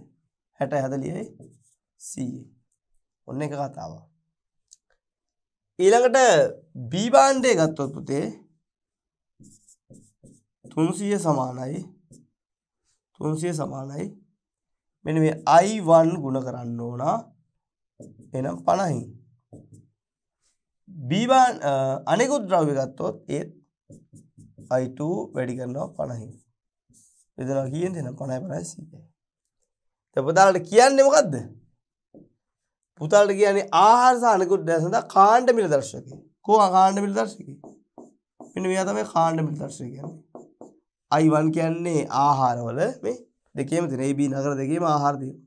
Speaker 1: 60 40යි 100යි. ඔන්න එක කතාව. ඊළඟට B භාණ්ඩය ගත්තොත් පුතේ 300 සමානයි 300 සමානයි මෙන්න මේ I1 ගුණ කරන්න ඕන එහෙනම් 50යි බීබාන් අනෙකුත් ද්‍රව්‍ය ගත්තොත් ඒත් I2 වැඩි කරනවා 50යි. බෙදලා කියන්නේ නම් 50යි 50යි 100යි. දැන් පුතාලට කියන්නේ මොකද්ද? පුතාලට කියන්නේ ආහාර සහ අනෙකුත් දෑ සඳහා කාණ්ඩ මිල දර්ශකය. කොහොම කාණ්ඩ මිල දර්ශකය? මෙන්න මෙයා තමයි කාණ්ඩ මිල දර්ශකය කියන්නේ. I1 කියන්නේ ආහාරවල මේ දෙකේම තියෙන AB නගර දෙකේම ආහාර තියෙනවා.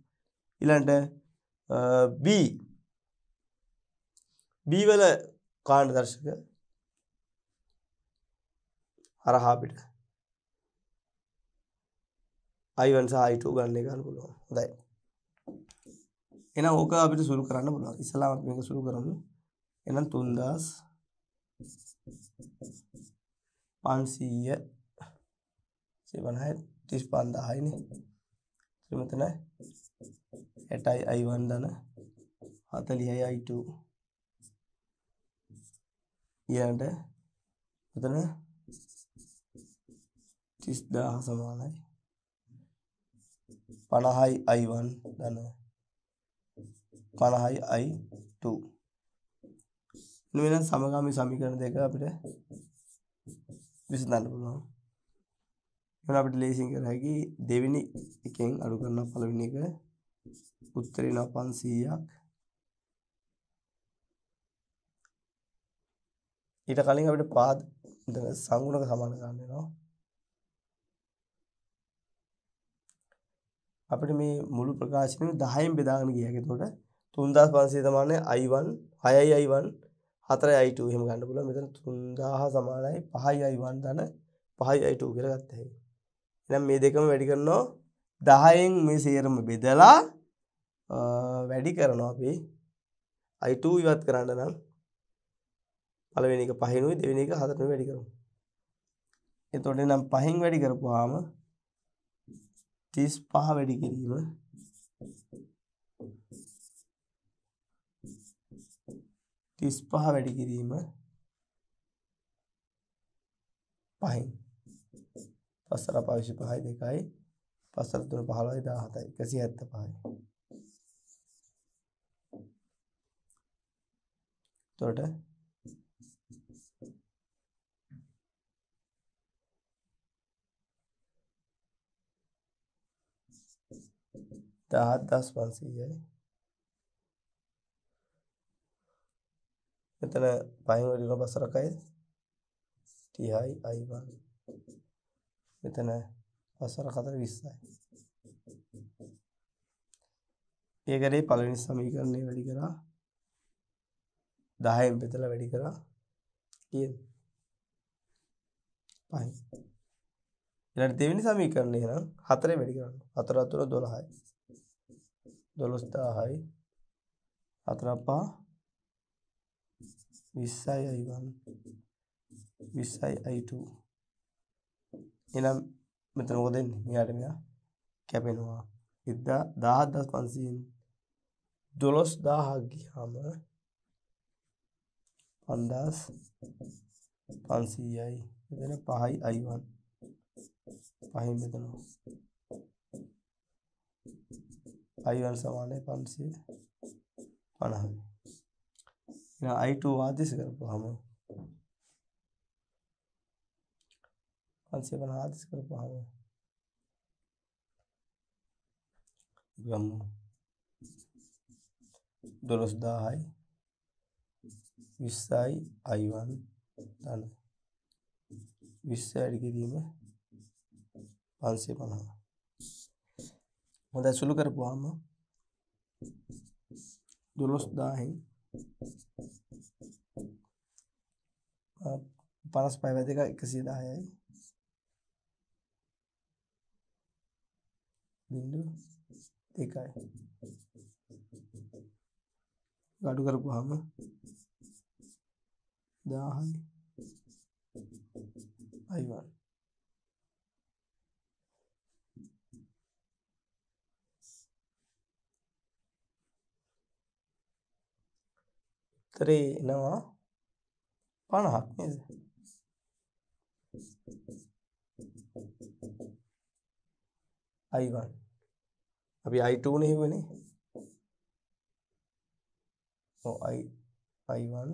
Speaker 1: ඊළඟට B B වල කාණ්ඩ දර්ශක හරහා අපිට I1 සහ I2 ගන්න ගන්න පුළුවන්. හොඳයි. එහෙනම් ඕක අපිට සුරු කරන්න පුළුවන්. ඉස්සලා අපි මේක සුරු කරමු. එහෙනම් 3000 500 750 35000 නේ. ඊට මෙතන 60 I1 දන 40 I2 ඊළඟට මෙතන 30000 සමානයි 50යි i1 ධන 50යි i2 මෙන්න සමගාමී සමීකරණ දෙක අපිට විසඳන්න පුළුවන්. එහෙනම් අපිට ලේසියෙන් කර හැකි දෙවෙනි එකෙන් අඩු කරන පළවෙනි එක උත්තරේ 900ක් ඊට කලින් අපිට පාද සංගුණක සමාන කරන්න වෙනවා. අපිට මේ මුළු ප්‍රකාශනය 10න් බෙදාගෙන ගියා. ඒතකොට 3500 සමානයි i1, 6යි i1, 4යි i2 එහෙම ගන්න පුළුවන්. මෙතන 3000 සමානයි 5යි i1 ධන 5යි i2 කියලා ගත්තා. එහෙනම් මේ දෙකම වැඩි කරනවා 10න් මේ සේරම බෙදලා වැඩි කරනවා අපි i2 ඉවත් කරන්න නම් පළවෙනි එක පහිනුයි දෙවෙනි එක හතරට වැඩි කරමු. එතකොට නම් පහෙන් වැඩි කරපුවාම 35 වැඩි කිරීම තිස් පහ වැඩි කිරීම පහින් පස්සර පාවිශි පහයි දෙකයි පස්සර තුන පහළොයි දාහතයි එකසි ඇත්ත පහයි තොට දහත් දස් පන්සීයයි එතන පයිවටින පසරකයි ටිහයි අයිවන් මෙතන පසර කතර විස්සයි ඒකරේ පලනි සමීකරණය වැඩි කරා දහයෙන් පෙතල වැඩි කරා ටියෙන් පයි එට දෙවැනි සමීකරණය නම් හතරේ වැඩි කරන්න හතරතුර දොළහයි දොළොස් දාහයි අතරපා විස්සයි අයිවන් විස්සයි අයිට එනම් මෙතන මොකද දෙන්නේ මෙයාට මෙයා කැපෙනවා ඉදා දාහත් දස් පන්සියෙන් දොළොස් දාහක් ගියාම පන්දස් පන්සීයයි මෙතන පහයි අයිවන් පහින් මෙතනවා आई वन સમાન પાંચસી પણ હવે આઈ ટુ વાદીશ કરપો હમ પાંચસી પણ વાદીશ કરપો હવે ગમ દોરસદા હાઈ વિસાઈ આઈ વન તને વિસાઈ ગીરી મેં પાંચસી પણ હવે मुझे सुल कर पानस पाए किसी है बिंदु देखा है गाड़ कर पुहाम दाह आई वन උත්තරේ එනවා 50ක් නේද? I1 අපි I2 නේ හෙවනේ. ඔව් I I1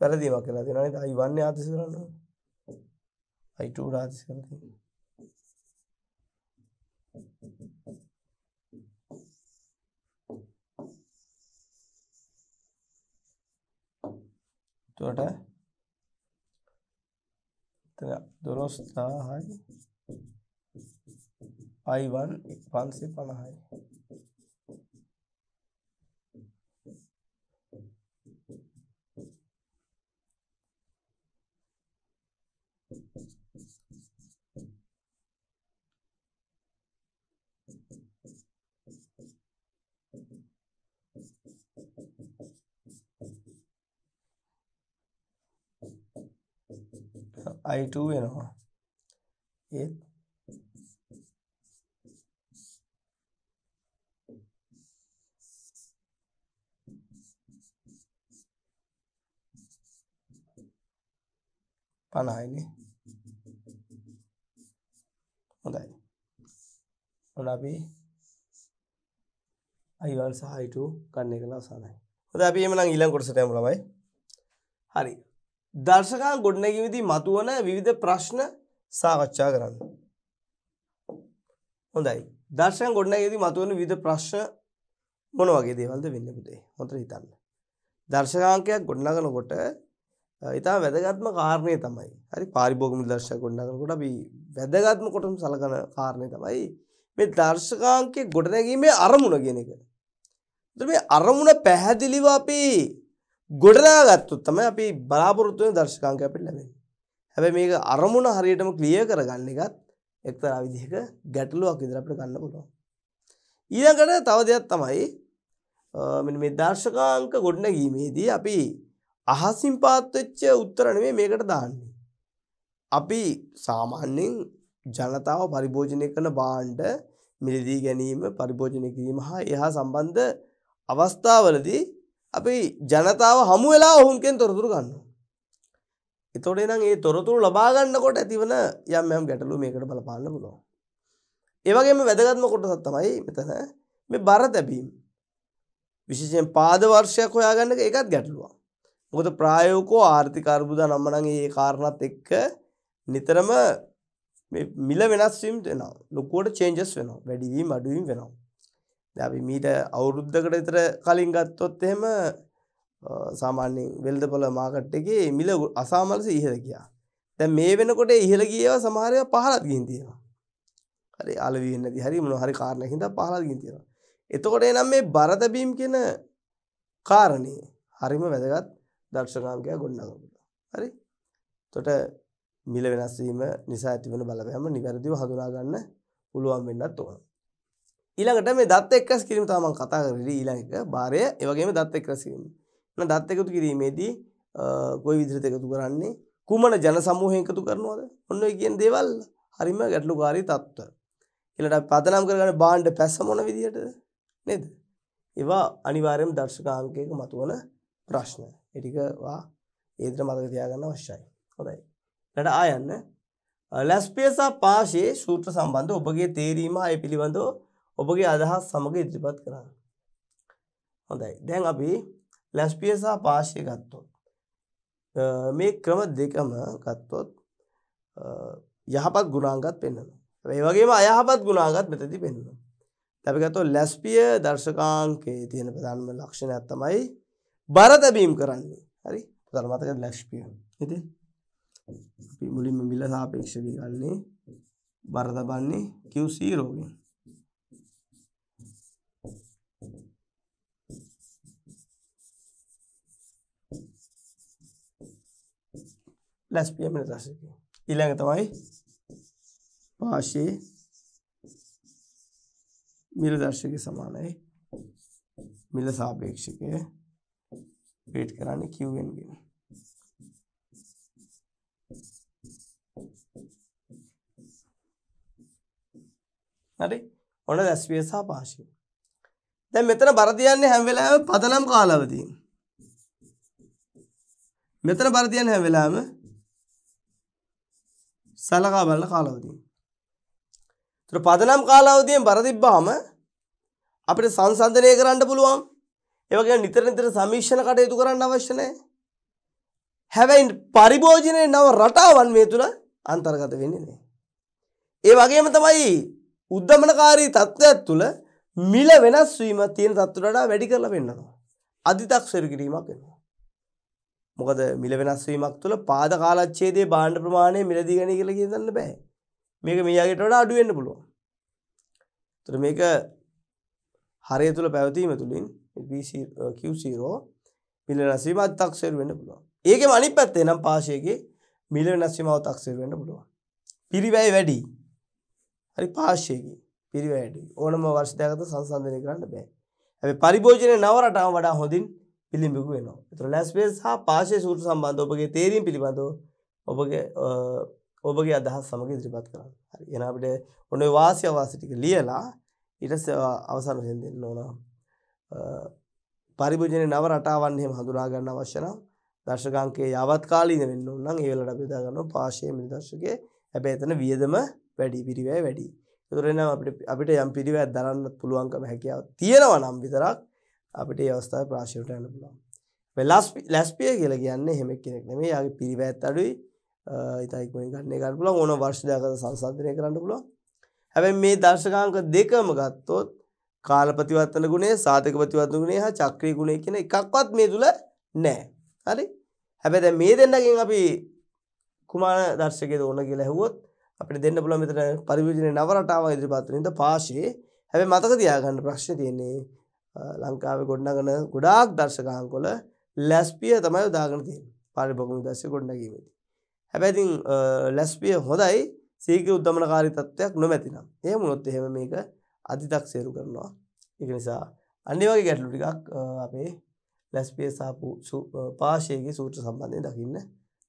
Speaker 1: වැරදීමක් කියලා තියෙනවා නේද? I1 නේ ආදේශ කරන්නේ. आई टू राज कर दी तो अटा तो दोनों है आई वन वन से पढ़ा है i2 වෙනවා ඒත් පණයිනේ හොඳයි ඔන්න අපි i1 සහ i2 ගන්න එක ලස්සනයි හොඳයි අපි එමනම් ඊළඟ කොටසට යමු ළමයි හරි දර්ශකා ගොඩනැගීමේදී මතුවන විවිධ ප්‍රශ්න සාකච්ඡා කරන්න. හොඳයි. දර්ශන ගොඩනැගීමේදී මතුවන විවිධ ප්‍රශ්න මොන වගේ දේවල්ද වෙන්නේ පුතේ? හොඳට හිතන්න. දර්ශකාංකයක් ගොඩනගනකොට ඉතා වැදගත්ම කාරණය තමයි හරි පාරිභෝගම දර්ශය ගොඩනගනකොට අපි වැදගත්ම කොටම සලකන කාරණය තමයි මේ දර්ශකාංකය ගොඩනැගීමේ අරමුණ ගෙන එක. මේ අරමුණ පැහැදිලිව අපේ ගොඩනාගත්තුත් තමයි අපි බලාපොරොත්තු වෙන දර්ශකාංක අපිට ලැබෙන්නේ. හැබැයි මේක අරමුණ හරියටම ක්ලියර් කරගන්න එකත් එක්තරා විදිහක ගැටලුවක් විදිහට අපිට ගන්න පුළුවන්. ඊළඟට තව දෙයක් තමයි මෙන්න මේ දර්ශකාංක ගොඩනැගීමේදී අපි අහසින් පාත් වෙච්ච උත්තර නෙමෙයි මේකට දාන්නේ. අපි සාමාන්‍යයෙන් ජනතාව පරිභෝජනය කරන බාණ්ඩ මිලදී ගැනීම පරිභෝජනය කිරීම හා එහා සම්බන්ධ අවස්ථාවලදී අපි ජනතාව හමු වෙලා ඔහුන්කෙන් තොරතුරු ගන්න. එතොට නම් ඒ තොරතුරු ලබාගන්නකොට ඇතිවන යම් යම් ගැටලු මේකට බලපාන්න පුලෝ. ඒවගේම වැදගත්ම කොට සත්තමයි මෙතන මේ බර තැබීම්. විශෂයෙන් පාදවර්ෂයක් හොයාගන්න එකත් ගැටලුවා. මොකද ප්‍රායෝකෝ ආර්ථිකර්බුද නම්මනං ඒ කාරණත් එක්ක නිතරම මිල වෙනස්වීම් වෙනවා ලොකුවට චේන්ජස් වෙනවා වැඩිවීම අඩුවීම් වෙනවා. අපි මීට අවුරුද්ධකට විතර කලින් ගත්තොත් එහෙම සාමාන්‍යයෙන් වෙල්දපොළ මාකට් එකේ මිල අසාමලස ඉහළ ගියා. දැන් මේ වෙනකොට ඉහළ ගියේවා සමහර ඒවා පහළට ගිහින් තියෙනවා. හරි අලවි වෙන්නේ නැති හරි මොන හරි කාරණයක් හින්දා පහළට ගිහින් තියෙනවා. එතකොට එනම් මේ බරතැබීම් කියන කාරණේ හරිම වැදගත් දර්ශනාංගයක් ගොඩනගනවා. හරි? එතකොට මිල වෙනස් වීම නිසා ඇතිවන බලපෑම නිවැරදිව හඳුනා ගන්න පුළුවන් වෙන්නත් ඕන. ඊළඟට මේ දත් එක්කස් කිරීම තමයි මම කතා කරන්නේ ඊළඟ එක බාරය ඒ වගේම දත් එක්කස් කිරීම. එහෙනම් දත් එකතු කිරීමේදී කොයි විදිහට එකතු කරන්නේ කුමන ජන සමූහයෙන් එකතු කරනවද? ඔන්න ඔය කියන දේවල් හරිම ගැටලුකාරී තත්ත්ව. ඊළඟට අපි පදනම් කරගන්න බාණ්ඩ පැස මොන විදිහටද? නේද? ඒවා අනිවාර්යයෙන්ම දර්ශකාංකයක මතුවන ප්‍රශ්න. ඒ ටික වා ඒ විදිහට මතක තියාගන්න අවශ්‍යයි. හොඳයි. ඊළඟට ආයන්න ලැස්පිය සහ පාෂයේ සූත්‍ර සම්බන්ධ ඔබගේ තේරීම ආය පිළිබඳව ඔබගේ අදහස් සමග ඉදිරිපත් කරන්න. හොඳයි. දැන් අපි ලැස්පිය සහ පාර්ශ්වය ගත්තොත්. මේ ක්‍රම දෙකම ගත්තොත් යහපත් ගුණාංගත් පෙන්වනවා. ඒ වගේම අයහපත් ගුණාංගත් මෙතනදී පෙන්වනවා. අපි ගත්තොත් ලැස්පිය දර්ශකාංකයේ තියෙන ප්‍රධානම ලක්ෂණයක් තමයි බර තැබීම කරන්නේ. හරි? පුතල මතකද ලැස්පිය. ඉතින් අපි මුලින්ම මිල සාපේක්ෂ ගන්නේ බර තබන්නේ Q0 ගෙන්. ලැස්පියම රසක ඊළඟ තමයි පාශයේ මිල දර්ශක සමානයි මිල සාපේක්ෂකය වේට් කරන්නේ Qn ගෙන් හරි ඔන්න දැස්විය සහ පාශය දැන් මෙතන බර තියන්නේ හැම වෙලාවෙම පදනම් කාලාවදී මෙතන බර තියන්නේ හැම වෙලාවෙම සලකා බලන කාලාවදී. ඒතර පදනම් කාලාවදීෙන් බර තිබ්බාම අපිට සංසන්දනය කරන්න පුළුවන්. ඒ වගේම නිතර නිතර සමීක්ෂණ කටයුතු කරන්න අවශ්‍ය නැහැ. හැබැයි පරිභෝජනයේ නව රටාවන් මේ තුල අන්තර්ගත වෙන්නේ නැහැ. ඒ වගේම තමයි උද්දමනකාරී තත්ත්වයක් තුල මිල වෙනස් වීම තියෙන තත්ත්වයට වඩා වැඩි කරලා පෙන්නනවා. අධිතක්සර කිරීමක් වෙනවා. මොකද මිල වෙනස් වීමක් තුළ පාද කාලච්ඡේදයේ භාණ්ඩ ප්‍රමාණය මිලදී ගනී කියලා කියන්න බෑ. මේක මීයාගේට වඩා අඩු වෙන්න පුළුවන්. ඒතර මේක හරය තුළ පැවතීම තුළින් Q0 මිල වෙනස් වීම අත්‍යක්ෂර වෙන්න පුළුවන්. ඒකෙම අනිත් පැත්තේ නම් පාෂයේගේ මිල වෙනස් වීම අත්‍යක්ෂර වෙන්න පුළුවන්. පිරිවැය වැඩි. හරි පාෂයේගේ පිරිවැය වැඩි. ඕනම වර්ෂ දෙකකට සංසන්දනය කරන්න බෑ. හැබැයි පරිභෝජනයේ නව රටාව වඩා හොඳින් පිළිඹිකු වෙනවා තුර ලැස්බේස් හා පාශය සූට සම්බන්ධ ඔබගේ තේරීම් පිළිබඳව ඔබගේ ඔබගේ අදහස් සමග ඉදිරිපත් කරන්න හරි එනපිට ඔන්න වාසය අවාසටික ලියලා ඉටස අවසන් වසෙන් දෙන්න ඕන පරිභජන නව රටාවන්හෙම හඳුනාගන්න අවශ්‍යනම් දර්ශකංකේ යවත් කාලීන වෙන්න උන්නම් ඒවලට අපිදාගන්න පාශය මිදර්ශකය හැබ එතන වියදම වැඩි පිරිවෑ වැඩි තුරෙන අපිට යම් පිරිවෑ දරන්න පුළුවන්කම හැකියාව තියෙනව නම් විතරක් අපට අවස්ථාව ප්‍රාශයට යන්න පුළුවන් ලැස්පිය කියලා කියන්න හෙමක් කෙනෙක් නෙමේ යාගේ පිරිවැත් අඩුයි ඉතායිකුණ ගන්න කරපුල ඕන වර්ෂදාකත සංසන්ධනය කරන්න පුළො හැබැයි මේ දර්ශකාංක දෙකම ගත්තොත් කාලපතිවත්තන ගුණේ සාධක පතිවත්න ගුණේ හා චක්‍රී ගුණේ කියන එකක්වත් මේ තුළ නෑ හරි හැබැ දැ මේ දෙන්නකින් අපි කුමාන දර්ශකය ඕන කියලා හුවොත් අපිට දෙන්න පුළ මෙතන පරිවිජන නවරටාව ඉදිරිපත්වනින්ද පාශයේ හැබැ මතක තියාගන්න ප්‍රශ්න තියන්නේ ලංකාව ගොඩ්ඩගන ගොඩාක් දර්ශකාංකොල ලැස්පිය තමයි උදාගනතිය පරිභොගම දස්ස ගොඩ්ඩැකීමති. හැබැතින් ලැස්පිය හොඳයි සීක උද්දමන කාරිතත්වයක් නොමැතිනම් ඒ මුණොත් එහෙම මේක අධිතක් සේරු කරනවා එක නිසා අනි වගේ ගැටලු ටිකක් අපේ ලැස්පිය සාපු පාශයගේ සූත්‍ර සම්බන්ධය දකින්න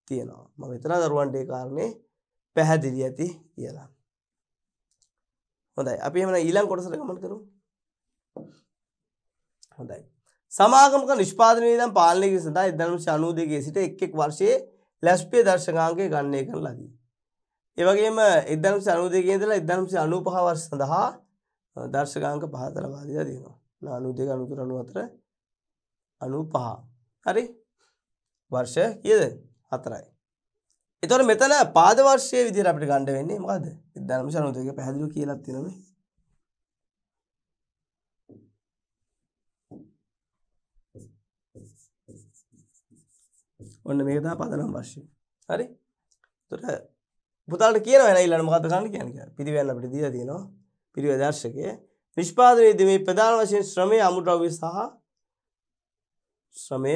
Speaker 1: තියෙනවා ම මෙතන දරුවන්ටේ කාරණය පැහැදිලි ඇති කියලා හොඳයි අපි එම ඊලන් කොටසට ගමන් කරු හොඳයි. සමාගමක නිෂ්පාදනය දම් පාලනයක සඳහා එදනුෂ අනූදගේ සිට එක්ෙක් වර්ෂයේ ලැස්පිය දර්ශකාංකය ගන්නය කර ලදී. ඒවගේම එදනම් සනුදයගේදල එදනම් අනු පහවර් සඳහා දර්ශකාංක පහතර බාධිද දීනවා අනු දෙක අනුතුර අනු අතර අනු පහ හරි වර්ෂය කියද හතරයි. එතොට මෙතන පාදවර්ශය විදිර අපට ගණඩ වෙන්නේ මකද එදනම් සනුදක පැහදිලු කියලත් තිනවේ ඔන්න මේක තමයි පදනම් වශයෙන්. හරි? එතකොට පුතාලට කියනවා නේද ඊළඟ මොකද්ද කරන්න කියන්නේ. පිළිවෙල අපිට දීලා තියෙනවා. පිළිවෙල දර්ශකයේ නිෂ්පාදනයේදී මේ ප්‍රධාන වශයෙන් ශ්‍රමය අමුද්‍රව්‍ය සහ ශ්‍රමය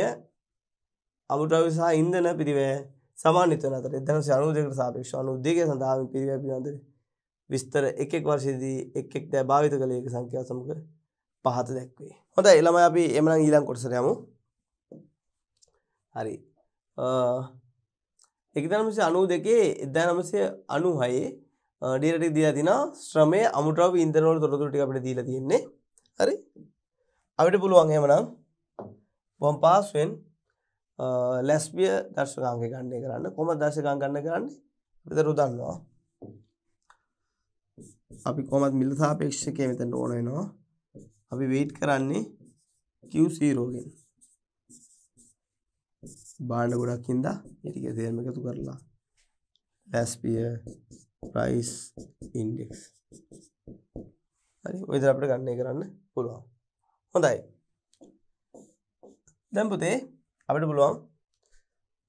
Speaker 1: අමුද්‍රව්‍ය සහ ඉන්ධන පිළිවෙල සමාන්විත වන අතර 1992කට සාපේක්ෂව 92 සඳහා මේ පිළිවෙල පිළිබඳ විස්තර එක් එක් වර්ෂයේදී එක් එක් දෑ භාවිත කළ ඒක සංඛ්‍යා සමග පහත දැක්වේ. හොඳයි ළමයි අපි එමනම් ඊළඟ කොටසට යමු. හරි. එකදනමසේ අනු දෙකේ එදදානමසය අනු හයේ ඩීරටි දිය තින ශ්‍රමය අමුටාව ඉන්දරනවල තොරතුරටි අපට දීල තියෙන්නේ හරි අපිට පුළුවන් හෙමනම් පොම් පාස්වෙන් ලැස්බිය දර්ශකාංග ගණ්ඩය කරන්න කොම දර්ශකං ගන්න කරන්න විතරු දන්නවා අපි කොමත් මිල්සාපේක්ෂකය මෙතැට ඕනනවා අපි වේට් කරන්නේ කිව්සීරෝගෙන් බාණ්ඩ ගොඩක් හින්දා ඒ ටික තේරුම් එකතු කරලා ලැස්පිය ප්‍රයිස් ඉන්ඩෙක්ස් හරි ඔය විදිහට අපිට ගණනය කරන්න පුළුවන් හොඳයි දැන් පුතේ අපිට පුළුවන්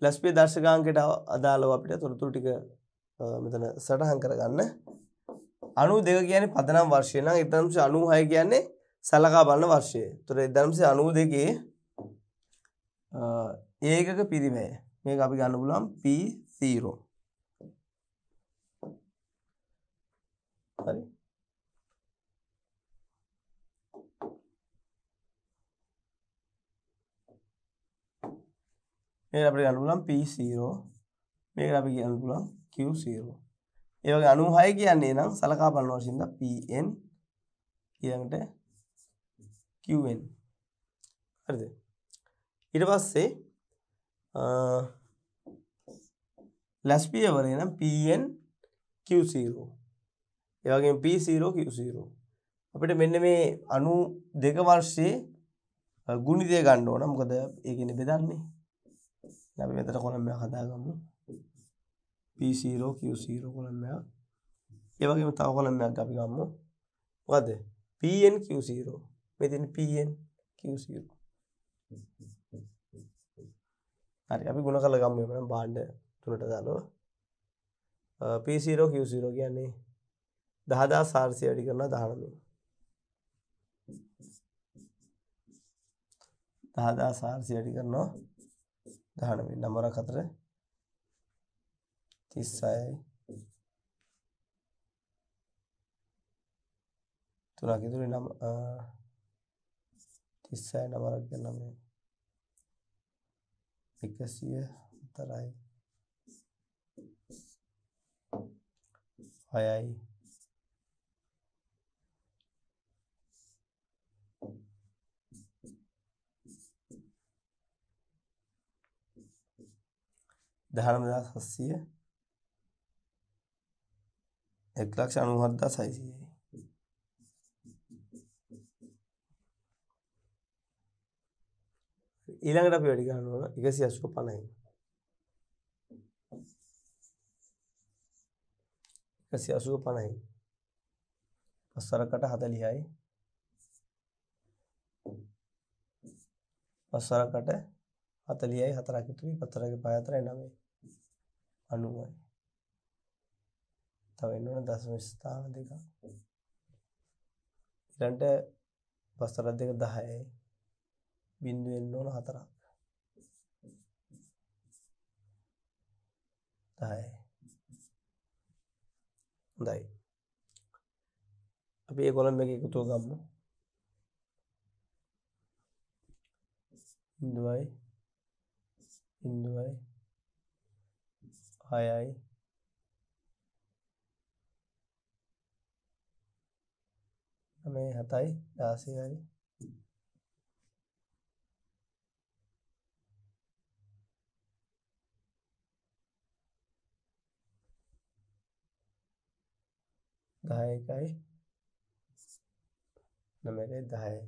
Speaker 1: ලැස්පිය දර්ශකාංකයට අදාළව අපිට තොරතුරු ටික මෙතන සටහන් කරගන්න අනු දෙක කියන්නේ පදනම් වර්ෂය නම් එදම්සේ අනු හය කියන්නේ සලකා බලන වර්ෂය තුර එදම්සේ අනු දෙකේ ඒකක පිරිවැය. මේක අපි ගන්න පුළුවන් P0. හරි. මේකට අපිට ගන්න පුළුවන් P0. මේකට අපි ගන්න පුළුවන් Q0. ඒ වගේ 96 කියන්නේ නම් සලකා බලන වශයෙන්ද PN ඊළඟට QN. හරිද? ඊට පස්සේ ලැස්පියවරේ නම් පන් කිවසීරෝ ඒවගේ පීසීරෝ කිවසීරෝ අපිට මෙන්න මේ අනු දෙක වර්ෂයේ ගුණිතය ගණ්ඩ ඕන මොකද ඒගෙන බෙදන්නේ ලැබ මෙතට කොළම්ම හදාගන්න පීසීරෝ කිවසීරෝ කොළම්මයා ඒවගේම තව කොළම්මයක් අපි ගම්ම වද පන් කිවසීරෝ මෙතින් පන් කිවසීරෝ හරි අපි ගුණ කළ ගම්මන බාණ්ඩ තුළට දාලෝ පිසිරෝ කිවසිරෝ කියන්නේ දහදා සාර්සය වැඩි කරන දානමින් දහදා සාර්සි වැඩි කරනවා දහනමින් නමර කතර තිස්සයි තුරකිතුරි නම් තිස්සයි නමරක් ගන්නමේ इक्यासी है सत्तर आई आई आई धारण में अस्सी है एक लाख चाणु हजार दस आई सी है ඊළඟට අපි වැඩි ගන්න ඕන 180 50යි 180 50යි පස්සරකට 40යි පස්සරකට 40යි 4ක් ඉතුරුයි 4ගේ 5 4යි 9යි 90යි තව එන්න ඕන දශම ස්ථාන දෙක ඊළඟට පස්සර දෙක 10යි බිඳු වෙන්න ඕන හතරක්. 10යි. හොඳයි. අපි ඒ කොලම් එක එකතු කරගමු. බිඳුවයි බිඳුවයි 6යි මේ 7යි 16යි දහයකයි නමකයි දහයයි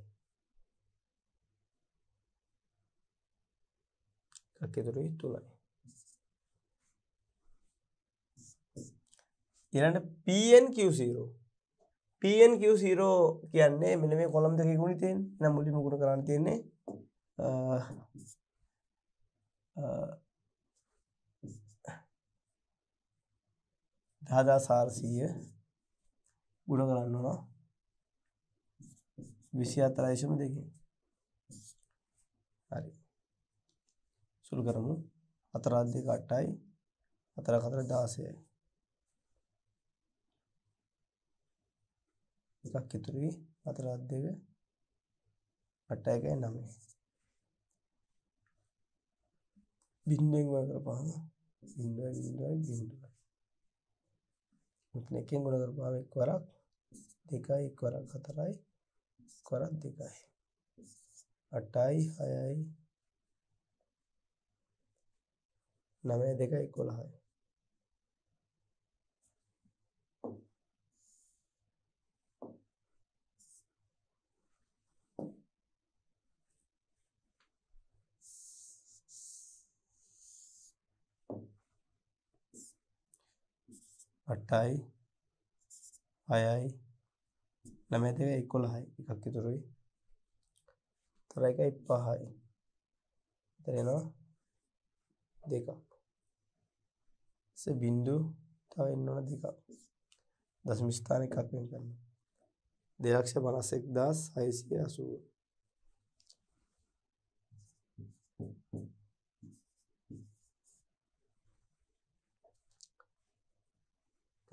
Speaker 1: කකිතුරුයි තුළයි ඉරට පන්කිසිරෝ පන්කිසිරෝ කියන්නේ මෙන මේ කොළම් දෙක ගුණිතයෙන් නම් මුලි මුකුණ කරන්න තියන්නේ දහදා සාර්සීය ගුණ කරන්න ඕන 24.2 හරි සුළු කරමු 4 2 8යි 4 4 16යි එකක් ඉතුරුයි 4 2 8යි 9යි බින්දුවෙන් ගුණ කරපුවාම බින්දුවයි බින්දුවයි බින්දුවයි මෙතන එකෙන් ගුණ කරපුවාම එක්වරක් दिकाई कोरा खतराई कोरा दिकाई अट्टाई हयाई नवे दिकाई कोला है अट्ठाई आई आई නමය දෙක එකොළහයි එකක් ඉතුරුයි තර එකයි පහයි තරෙනවා දෙකක් බින්දු තව එන්න ඕන දෙකක් දශම ස්ථාන එකක් වෙන් කරන්න දෙලක්ෂ පනස් එක්දස් හයිසිය අසුව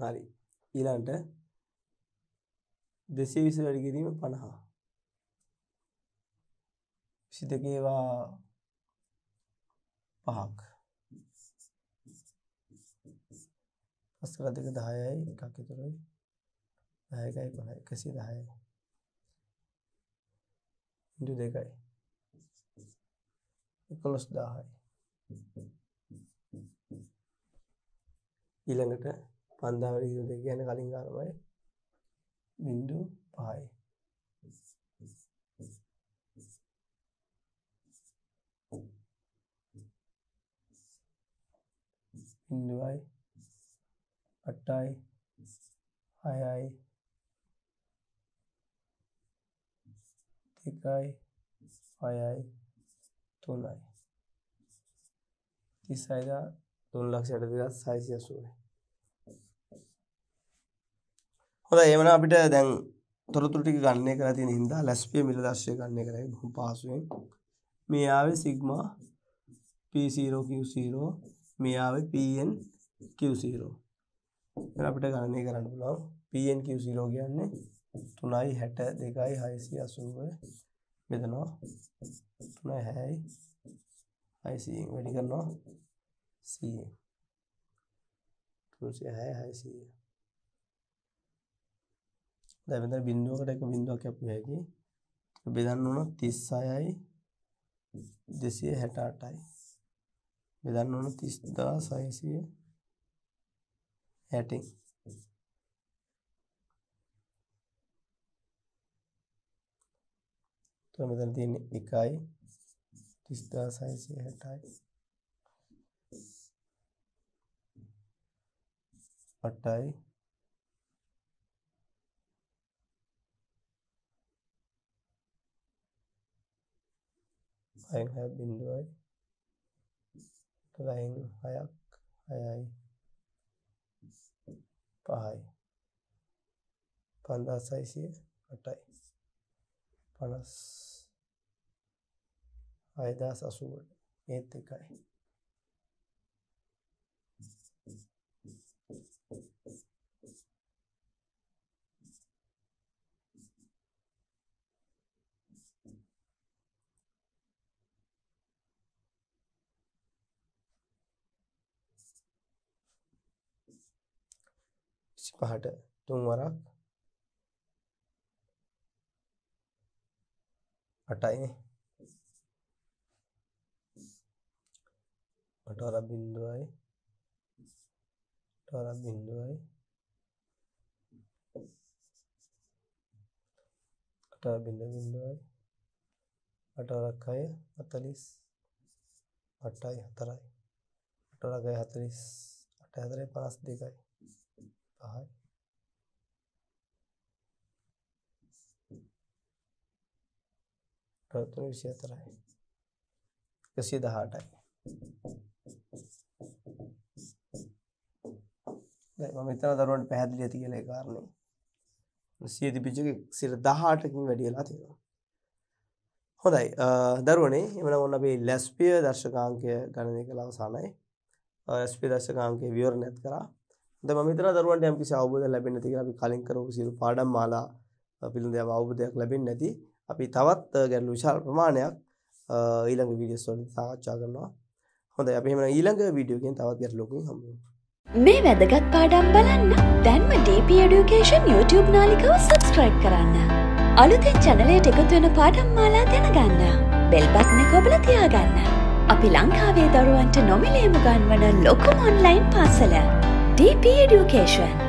Speaker 1: හරි ඊළන්ට දෙසේ විස වැඩි කිරීම පණහා විසි දෙකේවා පහක් පස්කල දෙක දහයයි එකක් ඉතුරයි දහයකයි පහ එකසි දහයයි ඉඩු දෙකයි එකොළොස් දාහයි ඊළඟට පන්දාවල ඉදු දෙක ගැන කලින් ගානමයි बिंदु पाई बिंदु आई अट्टाई आई आई तिकाई आई आई तोलाई तीस आएगा दोन लाख साठ हजार सहाशे असू आहे හොඳ ඒමන අපිට දැන් තොරතුටික ගන්න කර තින හිදා ලැස්පිය මිල දශ්ය ගන්න කරයි බොහොම පාසුවෙන් මේ ආවේ සිග්මා P0Q0 මේ ආවේ PN Q0 එතන අපිට ගණනය කරන්න පුළුවන් PN Q0 කියන්නේ 3.62680 බෙදනවා 3.6යි 600 වැඩි කරනවා 100 3.6 600 देखें बिंदु का बिंदु क्या पूछेगी विधान तीस साया ही जैसे आई विधान तीस दस साया सी तो मतलब दिन इकाई तीस दस साया हेट आई अट्ठाई අයෙන් හැ බින්දුවයි තුළහෙන් හයක් හයයි පහයි පන්දාසයිසිය අටයි පනස් අයදා සසුවට ඒත් එකයි 25ට තුන් වරක් 8යි 8 වරක් බිඳුවයි 8 වරක් බිඳුවයි 8 බිඳ බිඳුවයි 8 වරක් 6 40 අටයි හතරයි අටරගයි හතරිස් අට හතරයි පනස් දෙකයි 5 තොරතුරු 24යි 118යි දැන් මම හිතන දරුවන්ට පැහැදිලි ඇති කියලා ඒ කාරණේ 100 තිබිච්ච එක 118කින් වැඩි වෙලා තියෙනවා හොඳයි දරුවනේ එමනම් ඔන්න අපි ලැස්පිය දර්ශකාංකය ගණනය කළ අවසానයි ලැස්පිය දර්ශකාංකයේ විවරණයත් කරා ද මිතර දරුවන්ට යම්කිසි අවබෝධ ලැබෙන්නේ නැති කියලා අපි කලින් කරපු සියලු පාඩම් මාලා පිළිබඳව අවබෝධයක් ලැබෙන්නේ නැති අපි තවත් ගැටලු විශාල ප්‍රමාණයක් ඊළඟ වීඩියෝස් වල සාකච්ඡා කරනවා. හොඳයි අපි එහෙනම් ඊළඟ වීඩියෝ එකෙන් තවත් ගැටලුකින් හමු වෙමු. මේ වැදගත් පාඩම් බලන්න දැන්ම DP Education YouTube නාලිකාව subscribe කරන්න. අලුතෙන් channelයට එකතු වෙන පාඩම් මාලා දැනගන්න. bell button එක ඔබලා තියාගන්න. අපි ලංකාවේ දරුවන්ට නොමිලේම ගන්වන ලොකුම online පාසල DP Education.